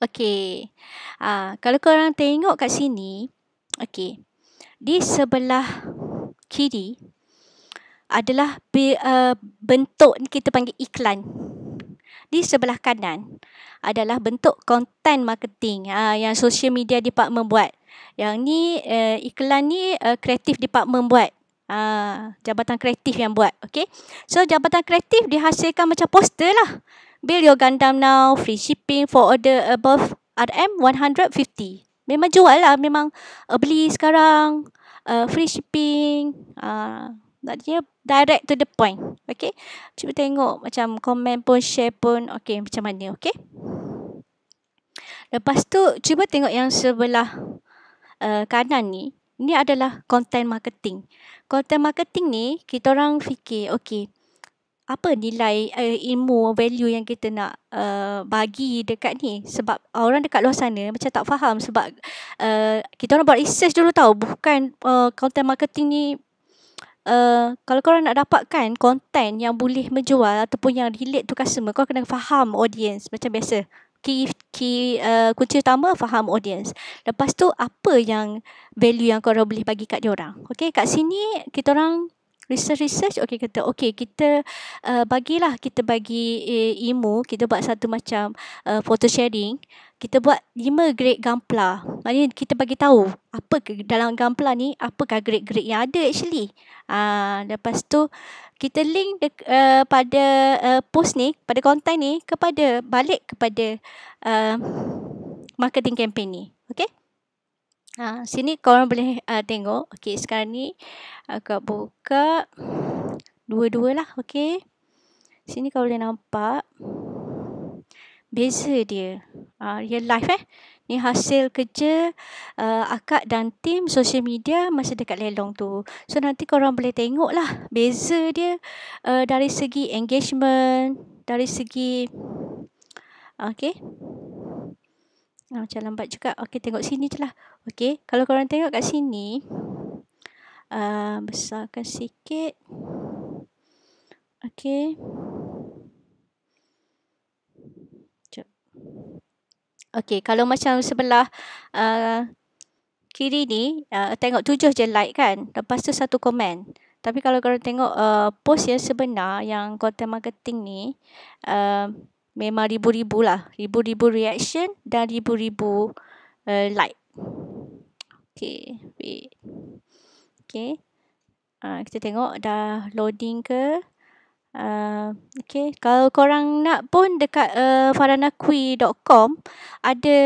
Okay. Uh, ah, kalau korang tengok kat sini, okay. Di sebelah kiri adalah be, uh, bentuk kita panggil iklan. Di sebelah kanan adalah bentuk konten marketing uh, yang social media department buat. Yang ni uh, iklan ni eh, kreatif uh, department buat. Ah, jabatan kreatif yang buat. Okay. So jabatan kreatif dihasilkan macam poster lah. Bill your Gundam now, free shipping for order above RM150. Memang jual lah, memang uh, beli sekarang, uh, free shipping, maknanya uh, direct to the point. Okay, cuba tengok macam komen pun, share pun, okay macam mana, okay. Lepas tu, cuba tengok yang sebelah uh, kanan ni, ini adalah content marketing. Content marketing ni kita orang fikir okey apa nilai uh, ilmu value yang kita nak uh, bagi dekat ni sebab orang dekat luar sana macam tak faham sebab uh, kita orang buat research dulu tahu bukan uh, content marketing ni Uh, kalau korang nak dapatkan konten yang boleh menjual ataupun yang relate to customer, korang kena faham audience macam biasa key key uh, kunci utama faham audience. Lepas tu apa yang value yang kau orang boleh bagi kat dia orang. Okey, kat sini kita orang research-research okey kata okey kita uh, bagilah kita bagi uh, eh, emu kita buat satu macam uh, photo sharing kita buat lima grade gampla maknanya kita bagi tahu apa ke, dalam gampla ni apa apakah grade-grade yang ada actually uh, lepas tu kita link dek, uh, pada uh, post ni pada konten ni kepada balik kepada uh, marketing campaign ni okey Ha, sini korang boleh uh, tengok. Okey, sekarang ni agak buka dua-dua lah. Okey. Sini kau boleh nampak beza dia. Ha, ah, real life eh. Ni hasil kerja uh, akak dan tim social media masa dekat lelong tu. So nanti korang boleh tengok lah beza dia uh, dari segi engagement, dari segi Okey. Oh, macam lambat juga. Okey, tengok sini je lah. Okey, kalau korang tengok kat sini. Uh, besarkan sikit. Okey. Sekejap. Okey, kalau macam sebelah uh, kiri ni. Uh, tengok tujuh je like kan. Lepas tu satu komen. Tapi kalau korang tengok uh, post yang sebenar. Yang content marketing ni. Uh, memang ribu-ribu lah. Ribu-ribu reaction dan ribu-ribu uh, like. Okay, wait. Okay. Uh, kita tengok dah loading ke. Uh, okay, kalau korang nak pun dekat uh, eh, faranakui.com ada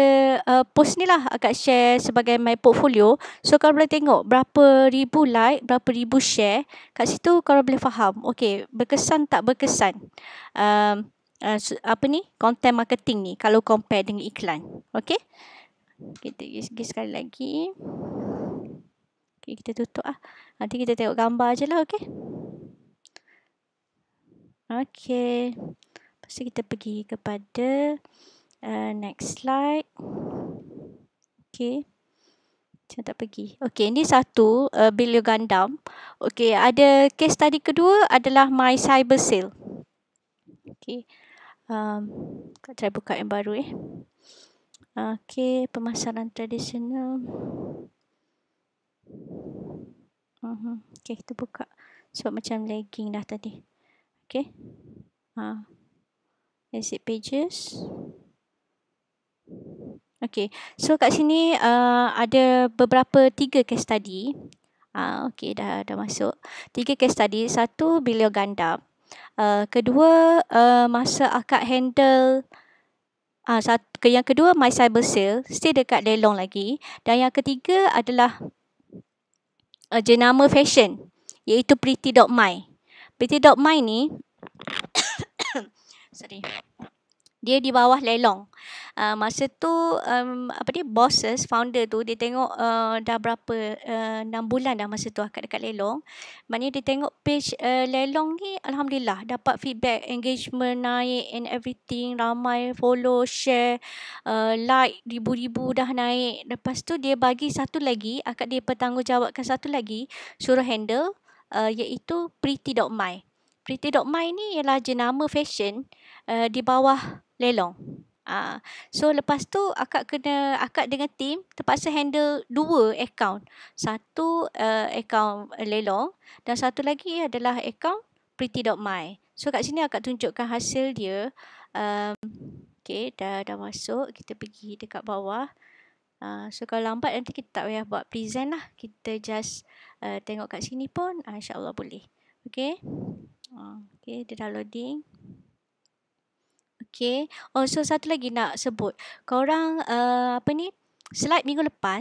uh, post ni lah akan share sebagai my portfolio. So, korang boleh tengok berapa ribu like, berapa ribu share. Kat situ korang boleh faham. Okay, berkesan tak berkesan. Um, uh, uh, apa ni content marketing ni kalau compare dengan iklan okey kita pergi sekali lagi okey kita tutup ah nanti kita tengok gambar aje lah okey okey pasti kita pergi kepada uh, next slide okey saya tak pergi. Okey, ini satu uh, ah, bilio gandam. Okey, ada case tadi kedua adalah my cyber sale. Okey. Um, saya buka yang baru eh. Okey, pemasaran tradisional. Uh-huh. Mm-hmm. Okey, kita buka. Sebab macam lagging dah tadi. Okey. Uh, ha. exit pages. Okey, so kat sini uh, ada beberapa tiga case study. Uh, ah, Okey, dah, dah masuk. Tiga case study. Satu, bilio gandam. Uh, kedua, uh, masa akak handle uh, ah, satu, yang kedua my cyber sale stay dekat Delong lagi dan yang ketiga adalah uh, jenama fashion iaitu pretty.my. Pretty.my ni sorry dia di bawah lelong. Uh, masa tu um, apa dia bosses founder tu dia tengok uh, dah berapa uh, eh, 6 bulan dah masa tu akak dekat lelong. Maknanya dia tengok page uh, lelong ni alhamdulillah dapat feedback engagement naik and everything ramai follow, share, uh, like ribu-ribu dah naik. Lepas tu dia bagi satu lagi akak dia pertanggungjawabkan satu lagi suruh handle uh, iaitu pretty.my. Pretty.my ni ialah jenama fashion uh, di bawah lelong. Uh, so lepas tu akak kena akak dengan tim terpaksa handle dua account. Satu uh, account lelong dan satu lagi adalah account pretty.my. So kat sini akak tunjukkan hasil dia. Um, okay, dah, dah masuk. Kita pergi dekat bawah. Uh, so kalau lambat nanti kita tak payah buat present lah. Kita just uh, tengok kat sini pun uh, ah, insyaAllah boleh. Okay. Uh, okay, dia dah loading. Okay. Okay. Oh, so satu lagi nak sebut. Korang, uh, apa ni, slide minggu lepas,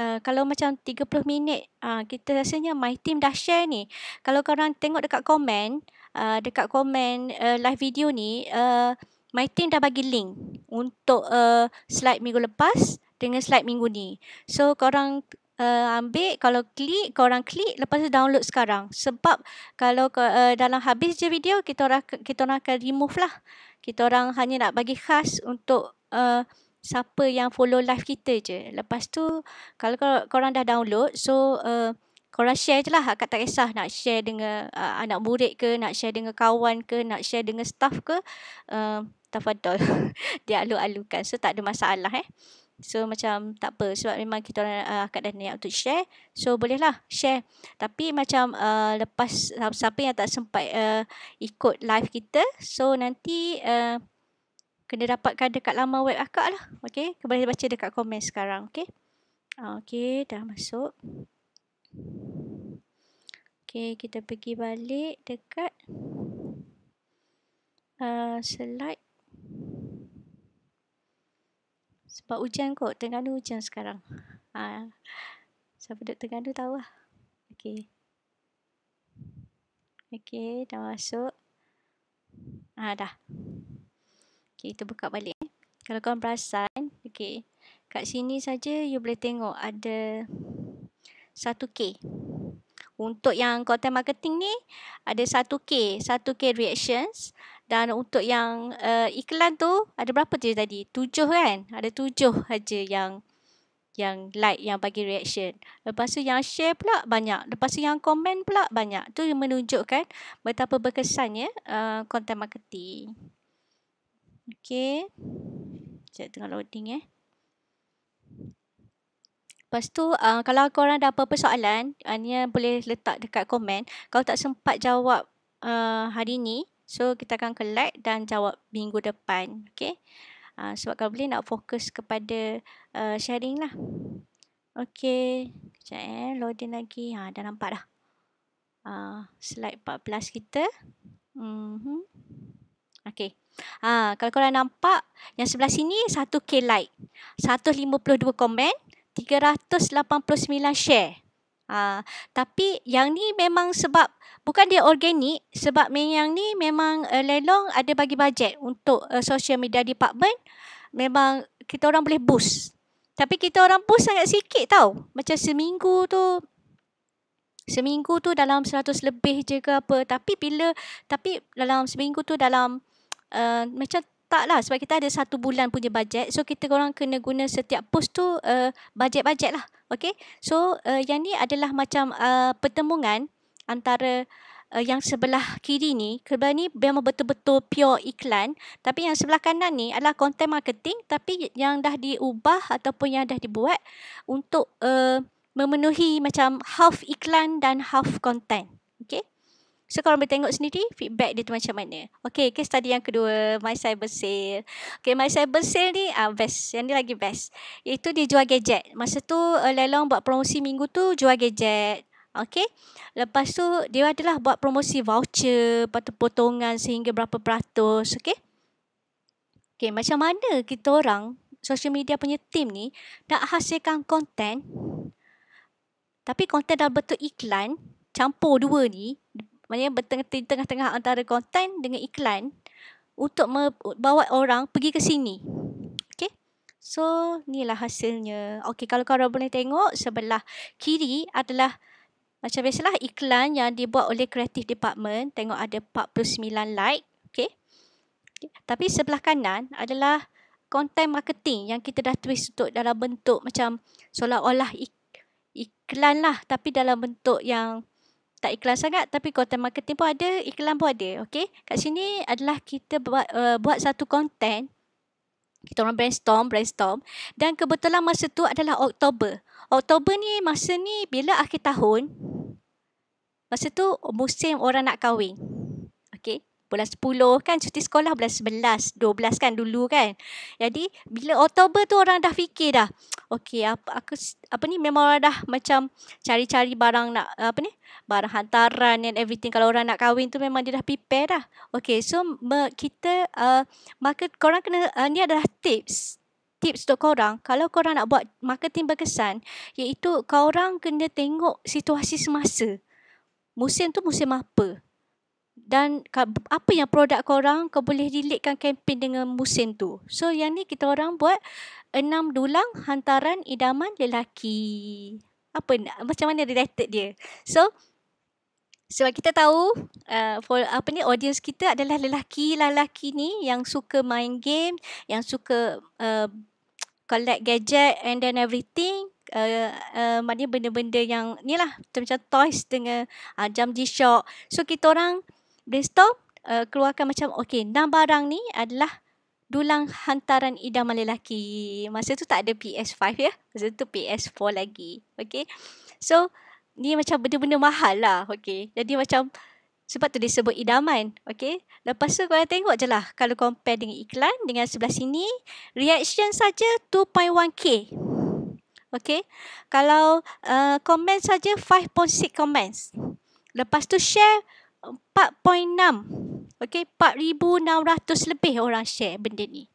uh, kalau macam 30 minit, uh, kita rasanya my team dah share ni. Kalau korang tengok dekat komen, uh, dekat komen uh, live video ni, uh, my team dah bagi link untuk uh, slide minggu lepas dengan slide minggu ni. So, korang uh, ambil, kalau klik, korang klik, lepas tu download sekarang. Sebab kalau uh, dalam habis je video, kita orang, kita orang akan remove lah kita orang hanya nak bagi khas untuk uh, siapa yang follow live kita je. Lepas tu kalau kor- korang dah download so uh, korang share je lah. Akak tak kisah nak share dengan uh, anak murid ke, nak share dengan kawan ke, nak share dengan staff ke. Uh, tafadol. Dia alu-alukan. So tak ada masalah eh. So macam tak apa sebab memang kita orang uh, ah, akad dan niat untuk share. So bolehlah share. Tapi macam uh, lepas siapa yang tak sempat uh, ikut live kita. So nanti uh, kena dapatkan dekat lama web akak lah. Okay. Boleh baca dekat komen sekarang. Okay. Okay dah masuk. Okay kita pergi balik dekat uh, slide. sebab hujan kot Terengganu hujan sekarang ha. siapa duduk Terengganu tahu lah ok ok dah masuk ha, dah ok kita buka balik eh. kalau korang perasan ok kat sini saja you boleh tengok ada 1K untuk yang content marketing ni ada 1K 1K reactions dan untuk yang uh, iklan tu ada berapa je tadi? Tujuh kan? Ada tujuh aja yang yang like yang bagi reaction. Lepas tu yang share pula banyak. Lepas tu yang komen pula banyak. Tu yang menunjukkan betapa berkesannya uh, marketing. Okay. Sekejap tengah loading eh. Lepas tu uh, kalau korang ada apa-apa soalan, uh, ni boleh letak dekat komen. Kalau tak sempat jawab uh, hari ni, So kita akan collect dan jawab minggu depan. Okay. Uh, ah, sebab kalau boleh nak fokus kepada uh, sharing lah. Okay. Sekejap eh. Loading lagi. Ha, dah nampak dah. Uh, slide 14 kita. Mm-hmm. Okay. Ha, kalau korang nampak yang sebelah sini 1K like. 152 komen. 389 share. Ha, tapi yang ni memang sebab bukan dia organik sebab yang ni memang uh, Lelong ada bagi bajet untuk uh, social media department memang kita orang boleh boost. Tapi kita orang boost sangat sikit tau. Macam seminggu tu seminggu tu dalam 100 lebih je ke apa tapi bila tapi dalam seminggu tu dalam uh, macam tak lah sebab kita ada satu bulan punya bajet so kita orang kena guna setiap post tu uh, bajet-bajet lah Okay, so uh, yang ni adalah macam uh, eh, pertemuan antara uh, yang sebelah kiri ni, sebelah ni memang betul-betul pure iklan. Tapi yang sebelah kanan ni adalah konten marketing tapi yang dah diubah ataupun yang dah dibuat untuk uh, memenuhi macam half iklan dan half content. So kalau boleh tengok sendiri feedback dia tu macam mana. Okay case study yang kedua My Cyber Sale. Okay My Cyber Sale ni uh, best. Yang ni lagi best. Itu dia jual gadget. Masa tu uh, Lelong buat promosi minggu tu jual gadget. Okay. Lepas tu dia adalah buat promosi voucher. Lepas tu potongan sehingga berapa peratus. Okay. Okay macam mana kita orang social media punya team ni nak hasilkan konten tapi konten dalam bentuk iklan campur dua ni maknanya bertengah tengah-tengah antara konten dengan iklan untuk membawa orang pergi ke sini. Okay. So, ni lah hasilnya. Okay, kalau korang boleh tengok, sebelah kiri adalah macam biasalah iklan yang dibuat oleh creative department. Tengok ada 49 like. Okay. okay. Tapi sebelah kanan adalah konten marketing yang kita dah twist untuk dalam bentuk macam seolah-olah iklan lah. Tapi dalam bentuk yang tak ikhlas sangat tapi content marketing pun ada, iklan pun ada. Okay. Kat sini adalah kita buat, uh, buat satu content. Kita orang brainstorm, brainstorm. Dan kebetulan masa tu adalah Oktober. Oktober ni masa ni bila akhir tahun. Masa tu musim orang nak kahwin. Okay bulan 10 kan cuti sekolah bulan 11 12 kan dulu kan jadi bila Oktober tu orang dah fikir dah okey apa aku apa ni memang orang dah macam cari-cari barang nak apa ni barang hantaran and everything kalau orang nak kahwin tu memang dia dah prepare dah okey so me, kita uh, maka korang kena uh, ni adalah tips tips untuk korang kalau korang nak buat marketing berkesan iaitu korang kena tengok situasi semasa musim tu musim apa dan apa yang produk korang kau boleh relatekan kempen dengan musim tu. So yang ni kita orang buat enam dulang hantaran idaman lelaki. Apa macam mana related dia? So sebab kita tahu uh, for, apa ni audience kita adalah lelaki lelaki ni yang suka main game, yang suka uh, collect gadget and then everything Uh, uh, maknanya benda-benda yang ni lah macam toys dengan uh, jam G-Shock so kita orang brainstorm uh, eh, keluarkan macam okey enam barang ni adalah dulang hantaran idaman lelaki. Masa tu tak ada PS5 ya. Masa tu PS4 lagi. Okey. So ni macam benda-benda mahal lah. Okey. Jadi macam sebab tu dia sebut idaman. Okey. Lepas tu korang tengok je lah. Kalau compare dengan iklan dengan sebelah sini. Reaction saja 2.1k. Okey. Kalau uh, comment saja 5.6 comments. Lepas tu share 4.6. Okay, 4,600 lebih orang share benda ni.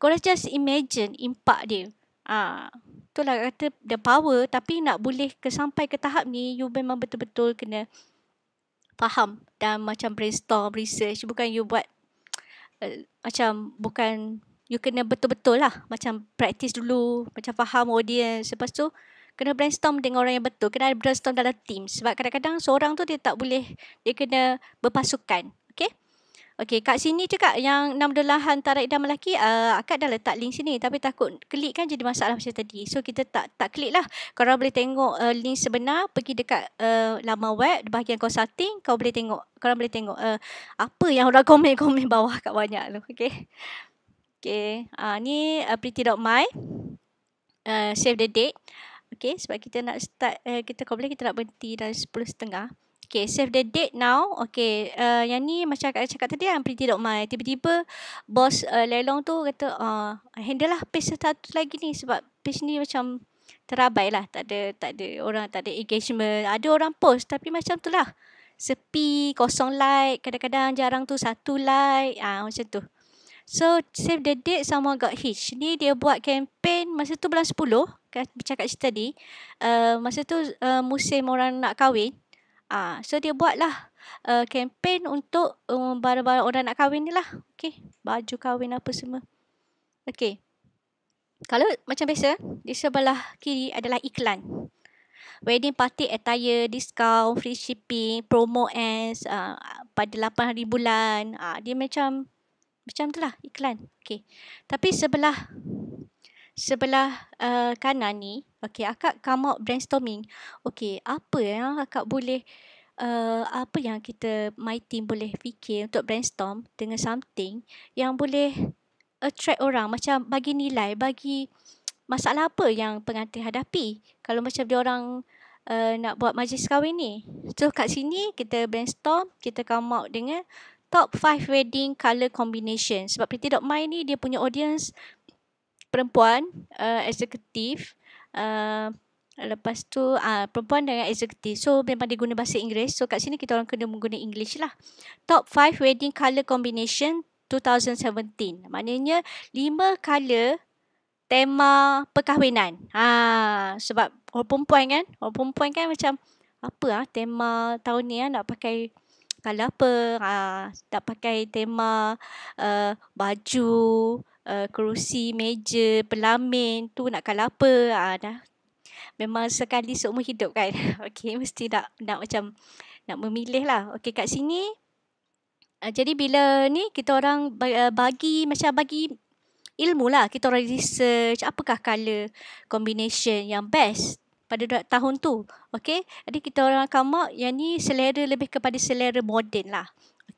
Korang just imagine impact dia. Ha. Itulah kata the power tapi nak boleh ke sampai ke tahap ni you memang betul-betul kena faham dan macam brainstorm, research bukan you buat uh, macam bukan you kena betul-betul lah macam practice dulu macam faham audience lepas tu kena brainstorm dengan orang yang betul kena brainstorm dalam team sebab kadang-kadang seorang tu dia tak boleh dia kena berpasukan okey okey kat sini juga yang enam delahan antara dan lelaki uh, akak dah letak link sini tapi takut klik kan jadi masalah macam tadi so kita tak tak klik lah korang boleh tengok uh, link sebenar pergi dekat uh, laman web di bahagian consulting kau boleh tengok Kau boleh tengok uh, apa yang orang komen-komen bawah kat banyak tu okey okey uh, ni uh, pretty.my uh, save the date Okay, sebab kita nak start, uh, kita boleh kita nak berhenti dari 10 setengah. Okay, save the date now. Okay, uh, yang ni macam Kak cakap tadi kan, pretty dog mind. Tiba-tiba, bos uh, Lelong tu kata, uh, handle lah page satu lagi ni. Sebab page ni macam terabai lah. Tak ada, tak ada orang, tak ada engagement. Ada orang post, tapi macam tu lah. Sepi, kosong like. Kadang-kadang jarang tu satu like. ah uh, macam tu. So, save the date sama got hitch. Ni dia buat campaign masa tu bulan 10 kan bercakap cerita tadi uh, eh, masa tu uh, musim orang nak kahwin uh, so dia buatlah uh, eh, kempen untuk um, barang-barang orang nak kahwin ni lah okey baju kahwin apa semua okey kalau macam biasa di sebelah kiri adalah iklan wedding party attire discount free shipping promo as uh, ah, pada 8 hari bulan uh, dia macam macam tu lah iklan okey tapi sebelah sebelah uh, kanan ni, okay, akak come out brainstorming. Okay, apa yang akak boleh, uh, apa yang kita, my team boleh fikir untuk brainstorm dengan something yang boleh attract orang. Macam bagi nilai, bagi masalah apa yang pengantin hadapi. Kalau macam dia orang uh, nak buat majlis kahwin ni. So, kat sini kita brainstorm, kita come out dengan top 5 wedding color combination. Sebab Pretty Dot My ni dia punya audience perempuan uh, eksekutif uh, lepas tu uh, perempuan dengan eksekutif so memang dia guna bahasa Inggeris so kat sini kita orang kena guna English lah top 5 wedding color combination 2017 maknanya 5 color tema perkahwinan ha, sebab orang perempuan kan orang perempuan kan macam apa ah tema tahun ni ah nak pakai kalau apa ah nak pakai tema uh, baju uh, kerusi, meja, pelamin tu nak kalah apa ha, dah. Memang sekali seumur hidup kan Okay mesti nak, nak macam nak memilih lah Okay kat sini uh, Jadi bila ni kita orang bagi, uh, eh, bagi macam bagi ilmu lah Kita orang research apakah color combination yang best pada tahun tu. Okay. Jadi kita orang akan mark yang ni selera lebih kepada selera moden lah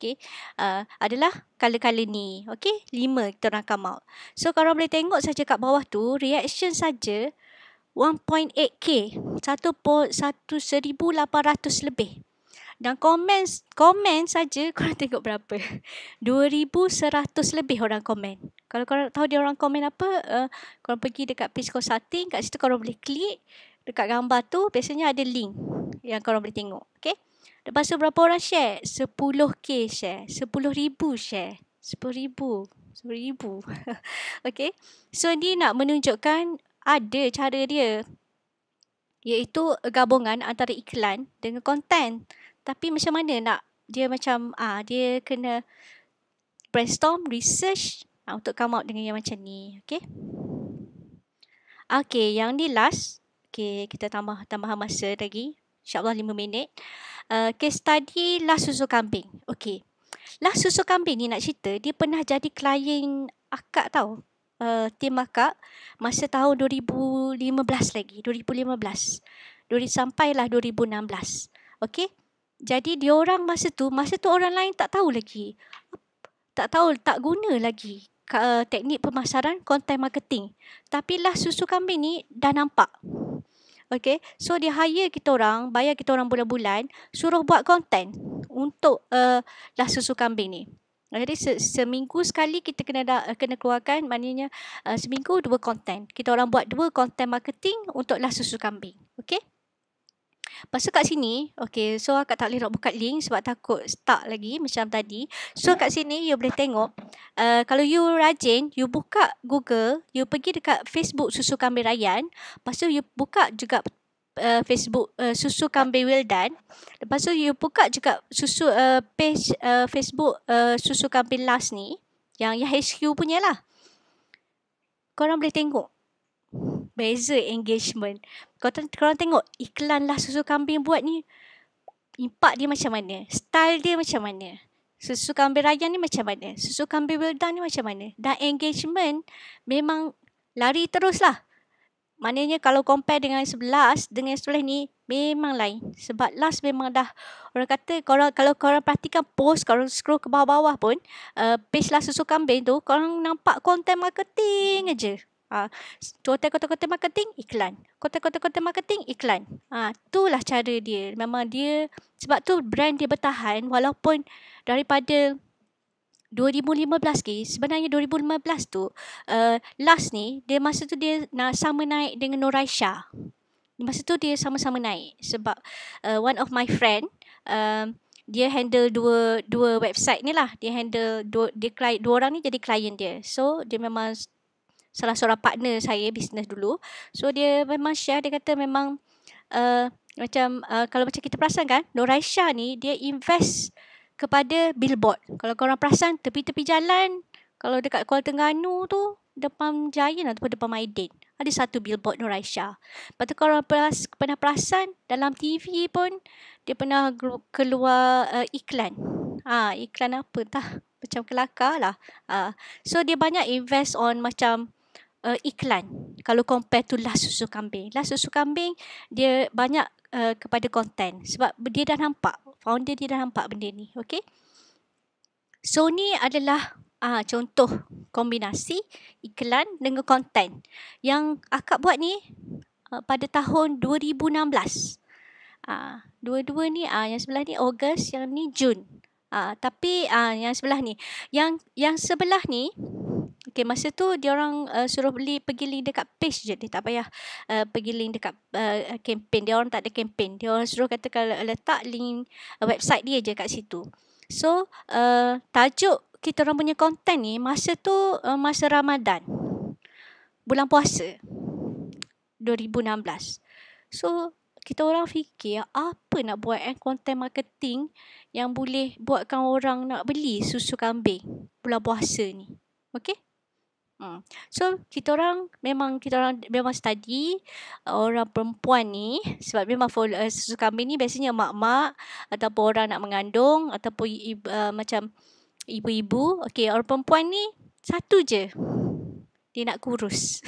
okay, uh, adalah color-color ni. Okay, lima kita orang come out. So, kalau boleh tengok saja kat bawah tu, reaction saja 1.8K, 1,800 lebih. Dan komen komen saja korang tengok berapa. 2,100 lebih orang komen. Kalau korang tahu dia orang komen apa, uh, korang pergi dekat page kau kat situ korang boleh klik dekat gambar tu, biasanya ada link yang korang boleh tengok. Okay? Lepas tu berapa orang share? 10k share. 10,000 share. 10,000. 10,000. okay. So, ni nak menunjukkan ada cara dia. Iaitu gabungan antara iklan dengan konten. Tapi macam mana nak dia macam ah dia kena brainstorm, research ha, untuk come out dengan yang macam ni. Okay. Okay, yang ni last. Okay, kita tambah tambahan masa lagi. InsyaAllah lima minit. Uh, case study lah susu kambing. Okay. Lah susu kambing ni nak cerita, dia pernah jadi klien akak tau. Uh, tim akak masa tahun 2015 lagi. 2015. Dari sampailah 2016. Okay. Jadi dia orang masa tu, masa tu orang lain tak tahu lagi. Tak tahu, tak guna lagi uh, teknik pemasaran content marketing. Tapi lah susu kambing ni dah nampak. Okay. So dia hire kita orang, bayar kita orang bulan-bulan, suruh buat konten untuk uh, lah susu kambing ni. Jadi se- seminggu sekali kita kena da- eh, kena keluarkan maknanya uh, seminggu dua konten. Kita orang buat dua konten marketing untuk lah susu kambing. Okay. Lepas kat sini, okay, so akak tak boleh nak buka link sebab takut stuck lagi macam tadi. So kat sini, you boleh tengok. Uh, kalau you rajin, you buka Google, you pergi dekat Facebook Susu Kambing Rayan. Lepas tu, you buka juga Uh, Facebook uh, Susu Kambing Wildan Lepas tu you buka juga Susu uh, page uh, Facebook uh, Susu Kambing Last ni Yang, yang HQ punya lah Korang boleh tengok beza engagement. Kau korang tengok iklan lah susu kambing buat ni impak dia macam mana? Style dia macam mana? Susu kambing raya ni macam mana? Susu kambing well done ni macam mana? Dan engagement memang lari terus lah. Maknanya kalau compare dengan sebelas, dengan sebelah ni memang lain. Sebab last memang dah orang kata korang, kalau korang perhatikan post, korang scroll ke bawah-bawah pun, uh, page lah susu kambing tu, korang nampak konten marketing aja. Uh, ah, hotel kota-kota marketing iklan kota kota-kota marketing iklan uh, itulah cara dia memang dia sebab tu brand dia bertahan walaupun daripada 2015 ke sebenarnya 2015 tu uh, last ni dia masa tu dia nak sama naik dengan Noraisha masa tu dia sama-sama naik sebab uh, one of my friend uh, dia handle dua dua website ni lah dia handle dua dia client dua orang ni jadi client dia so dia memang salah seorang partner saya bisnes dulu. So dia memang share dia kata memang uh, macam uh, kalau macam kita perasan kan Noraisha ni dia invest kepada billboard. Kalau orang perasan tepi-tepi jalan kalau dekat Kuala Terengganu tu depan Giant lah, ataupun depan Maiden ada satu billboard Noraisha. Lepas tu kalau peras, pernah perasan dalam TV pun dia pernah keluar uh, iklan. Ah ha, iklan apa tah macam kelakar lah. Ha. So dia banyak invest on macam uh, iklan kalau compare to last susu kambing. Lah susu kambing dia banyak uh, kepada konten sebab dia dah nampak, founder dia dah nampak benda ni, okey. Sony adalah uh, contoh kombinasi iklan dengan konten. Yang akak buat ni uh, pada tahun 2016. Uh, dua-dua ni uh, yang sebelah ni Ogos yang ni Jun. Uh, tapi uh, yang sebelah ni yang yang sebelah ni okay, masa tu dia orang uh, suruh beli pergi link dekat page je dia tak payah uh, pergi link dekat eh, kempen uh, dia orang tak ada kempen dia orang suruh kata kalau letak link uh, website dia je kat situ so uh, tajuk kita orang punya konten ni masa tu uh, masa Ramadan bulan puasa 2016 so kita orang fikir apa nak buat eh konten marketing yang boleh buatkan orang nak beli susu kambing bulan puasa ni. Okay? Ha. So kita orang memang kita orang memang study uh, orang perempuan ni sebab memang follow uh, susu kambing ni biasanya mak-mak ataupun orang nak mengandung ataupun uh, macam ibu-ibu. Okey, orang perempuan ni satu je. Dia nak kurus.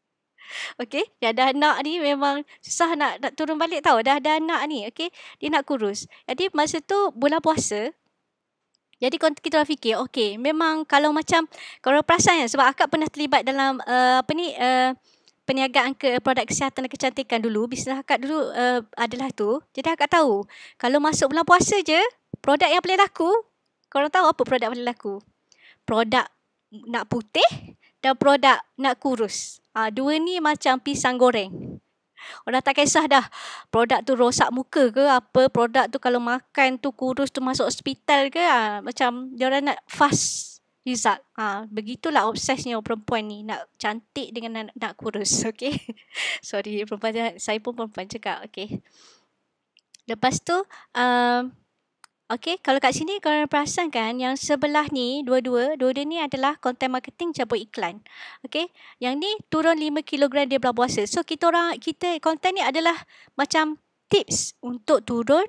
Okey, dah ada anak ni memang susah nak nak turun balik tau. Dah ada anak ni, okey. Dia nak kurus. Jadi masa tu bulan puasa, jadi kalau kita fikir okey memang kalau macam kalau perasaan, ya sebab akak pernah terlibat dalam uh, apa ni uh, perniagaan ke produk kesihatan dan kecantikan dulu bisnes akak dulu uh, adalah tu. Jadi akak tahu kalau masuk bulan puasa je produk yang paling laku korang tahu apa produk paling laku? Produk nak putih dan produk nak kurus. Ah dua ni macam pisang goreng. Orang tak kisah dah produk tu rosak muka ke apa, produk tu kalau makan tu kurus tu masuk hospital ke. Ha. Macam dia orang nak fast result. Ha. Begitulah obsesnya perempuan ni nak cantik dengan nak, nak kurus. Okay. Sorry, perempuan, saya pun perempuan cakap. Okay. Lepas tu, um, Okay, kalau kat sini korang perasan kan yang sebelah ni, dua-dua, dua-dua ni adalah content marketing cabut iklan. Okay, yang ni turun 5 kg dia bulan puasa. So, kita orang, kita content ni adalah macam tips untuk turun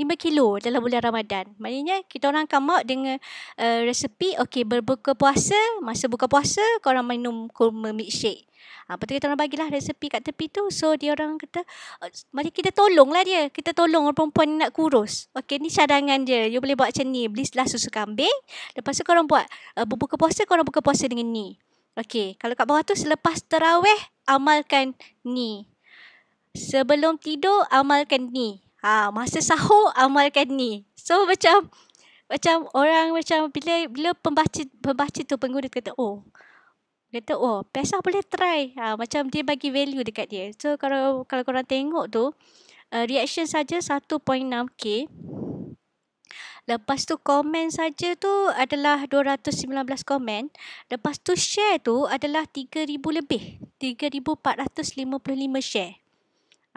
lima kilo dalam bulan Ramadan. Maknanya kita orang come out dengan uh, eh, resepi okey berbuka puasa, masa buka puasa kau orang minum kurma milkshake. Ha, lepas tu kita orang bagilah resepi kat tepi tu. So dia orang kata, oh, mari kita tolonglah dia. Kita tolong orang perempuan ni nak kurus. Okay, ni cadangan dia. You boleh buat macam ni. Beli lah susu kambing. Lepas tu korang buat uh, berbuka puasa, korang buka puasa dengan ni. Okay, kalau kat bawah tu selepas terawih, amalkan ni. Sebelum tidur, amalkan ni ha, masa sahur amalkan ni. So macam macam orang macam bila bila pembaca pembaca tu pengguna kata oh kata oh biasa boleh try ha, macam dia bagi value dekat dia so kalau kalau korang tengok tu uh, reaction saja 1.6k lepas tu komen saja tu adalah 219 komen lepas tu share tu adalah 3000 lebih 3455 share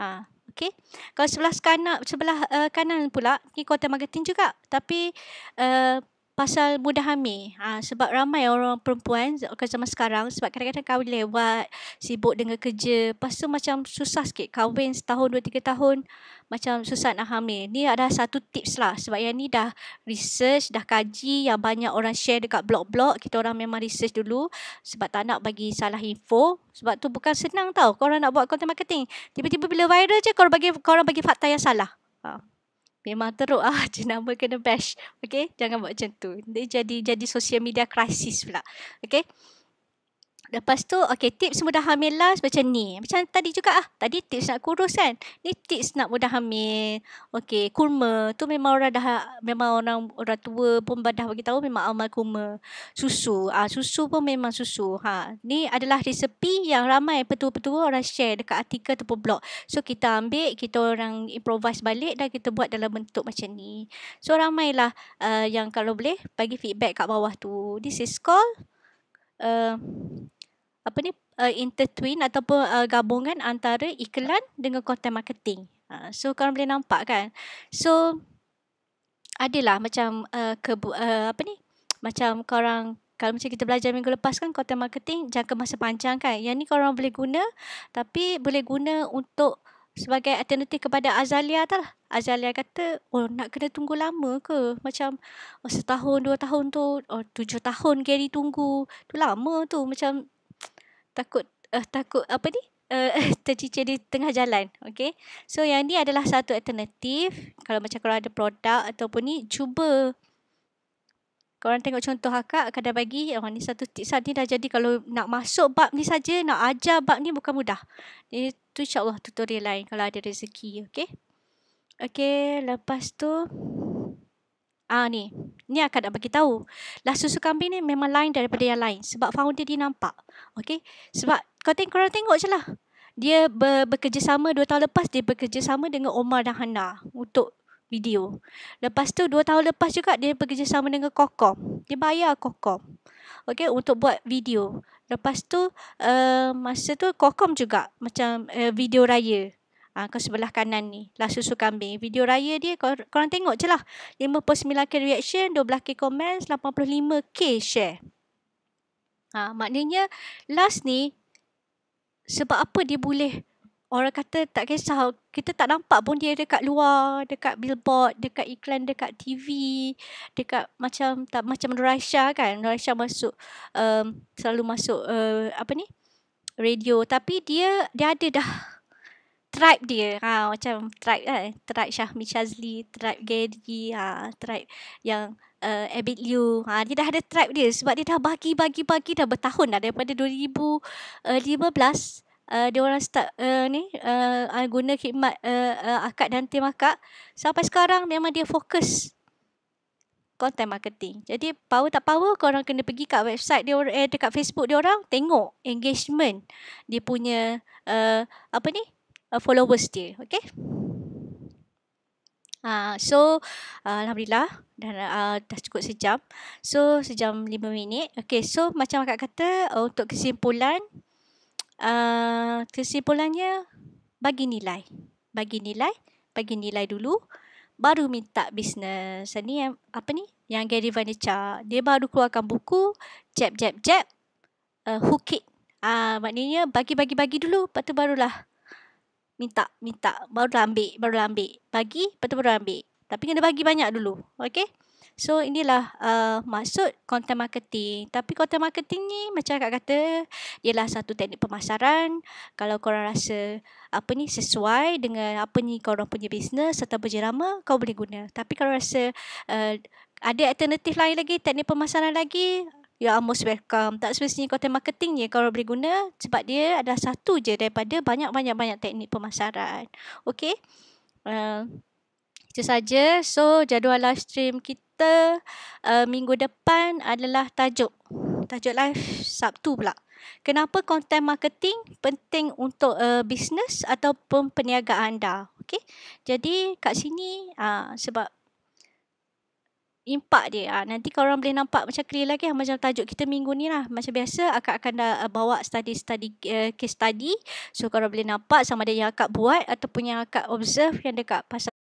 ah Okey. Kalau sebelah kanan sebelah uh, kanan pula ni kuantum magnetin juga. Tapi uh, pasal mudah hamil. Ha, sebab ramai orang perempuan zaman sekarang sebab kadang-kadang kahwin lewat, sibuk dengan kerja. Lepas tu macam susah sikit kahwin setahun, dua, tiga tahun macam susah nak hamil. Ni ada satu tips lah sebab yang ni dah research, dah kaji yang banyak orang share dekat blog-blog. Kita orang memang research dulu sebab tak nak bagi salah info. Sebab tu bukan senang tau korang nak buat content marketing. Tiba-tiba bila viral je korang bagi, korang bagi fakta yang salah. Ha memang teruk ah jenama kena bash okey jangan buat macam tu dia jadi jadi social media crisis pula okey Lepas tu, okay, tips mudah hamil lah, macam ni. Macam tadi juga ah. Tadi tips nak kurus kan. Ni tips nak mudah hamil. Okay, kurma. Tu memang orang dah, memang orang orang tua pun dah bagi tahu memang amal kurma. Susu. ah Susu pun memang susu. Ha. Ni adalah resepi yang ramai petua-petua orang share dekat artikel ataupun blog. So, kita ambil, kita orang improvise balik dan kita buat dalam bentuk macam ni. So, ramailah uh, yang kalau boleh bagi feedback kat bawah tu. This is called... Uh, apa ni uh, intertwin ataupun uh, gabungan antara iklan dengan content marketing. Uh, so korang boleh nampak kan. So adalah macam uh, ke uh, apa ni macam orang kalau macam kita belajar minggu lepas kan content marketing jangka masa panjang kan. Yang ni korang boleh guna tapi boleh guna untuk sebagai alternatif kepada Azalia tu lah. Azalia kata, oh nak kena tunggu lama ke? Macam oh, setahun, dua tahun tu, oh tujuh tahun Gary tunggu. Tu lama tu. Macam takut uh, takut apa ni uh, tercicir di tengah jalan okay so yang ni adalah satu alternatif kalau macam kalau ada produk ataupun ni cuba kalau tengok contoh akak akan dah bagi oh, ni satu tips ni dah jadi kalau nak masuk bab ni saja nak ajar bab ni bukan mudah. tu insyaAllah tutorial lain kalau ada rezeki. Okay. Okay. Lepas tu ah ni ni akan nak bagi tahu lah susu kambing ni memang lain daripada yang lain sebab founder dia nampak okey sebab kau tengok kau tengok je lah dia ber, bekerjasama dua tahun lepas dia bekerjasama dengan Omar dan Hana untuk video lepas tu dua tahun lepas juga dia bekerjasama dengan Kokom dia bayar Kokom okey untuk buat video lepas tu uh, masa tu Kokom juga macam uh, video raya uh, ke sebelah kanan ni. Lah susu kambing. Video raya dia kor- korang tengok je lah. 59k reaction, 12k comments, 85k share. Ha, maknanya last ni sebab apa dia boleh orang kata tak kisah kita tak nampak pun dia dekat luar dekat billboard dekat iklan dekat TV dekat macam tak macam Nurasha kan Nurasha masuk um, selalu masuk uh, apa ni radio tapi dia dia ada dah tribe dia. Ha, macam tribe kan. Tribe Syahmi Shazli, tribe Gedi, ha, tribe yang uh, Abid Liu. Ha, dia dah ada tribe dia sebab dia dah bagi-bagi-bagi dah bertahun dah. Daripada 2015, uh, eh, eh, dia orang start uh, ni, uh, guna khidmat uh, uh, akad dan tim akad. Sampai sekarang memang dia fokus content marketing. Jadi power tak power kau orang kena pergi kat website dia orang eh, dekat Facebook dia orang tengok engagement dia punya uh, apa ni uh, followers dia okay uh, so uh, alhamdulillah dan uh, ah, dah cukup sejam so sejam lima minit okay so macam akak kata uh, untuk kesimpulan uh, kesimpulannya bagi nilai bagi nilai bagi nilai dulu baru minta bisnes. Ini yang apa ni? Yang Gary Vaynerchuk. Dia baru keluarkan buku Jab Jab Jab uh, Hook It. Ah uh, maknanya bagi bagi bagi dulu, lepas tu barulah minta minta baru dah ambil baru dah ambil bagi lepas tu baru ambil tapi kena bagi banyak dulu okay? so inilah uh, maksud content marketing tapi content marketing ni macam kak kata ialah satu teknik pemasaran kalau korang rasa apa ni sesuai dengan apa ni korang punya bisnes atau berjerama kau boleh guna tapi kalau rasa uh, ada alternatif lain lagi teknik pemasaran lagi you ya are most welcome. Tak semestinya content marketing ni. kalau boleh guna sebab dia adalah satu je daripada banyak-banyak-banyak teknik pemasaran. Okay. Uh, eh, itu saja. So, jadual live stream kita uh, minggu depan adalah tajuk. Tajuk live Sabtu pula. Kenapa content marketing penting untuk uh, eh, bisnes ataupun perniagaan anda? Okay. Jadi, kat sini uh, sebab impak dia. Ha, nanti kalau orang boleh nampak macam clear lagi ah, macam tajuk kita minggu ni lah. Macam biasa akak akan dah ah, bawa study study uh, case study. So kalau boleh nampak sama ada yang akak buat ataupun yang akak observe yang dekat pasal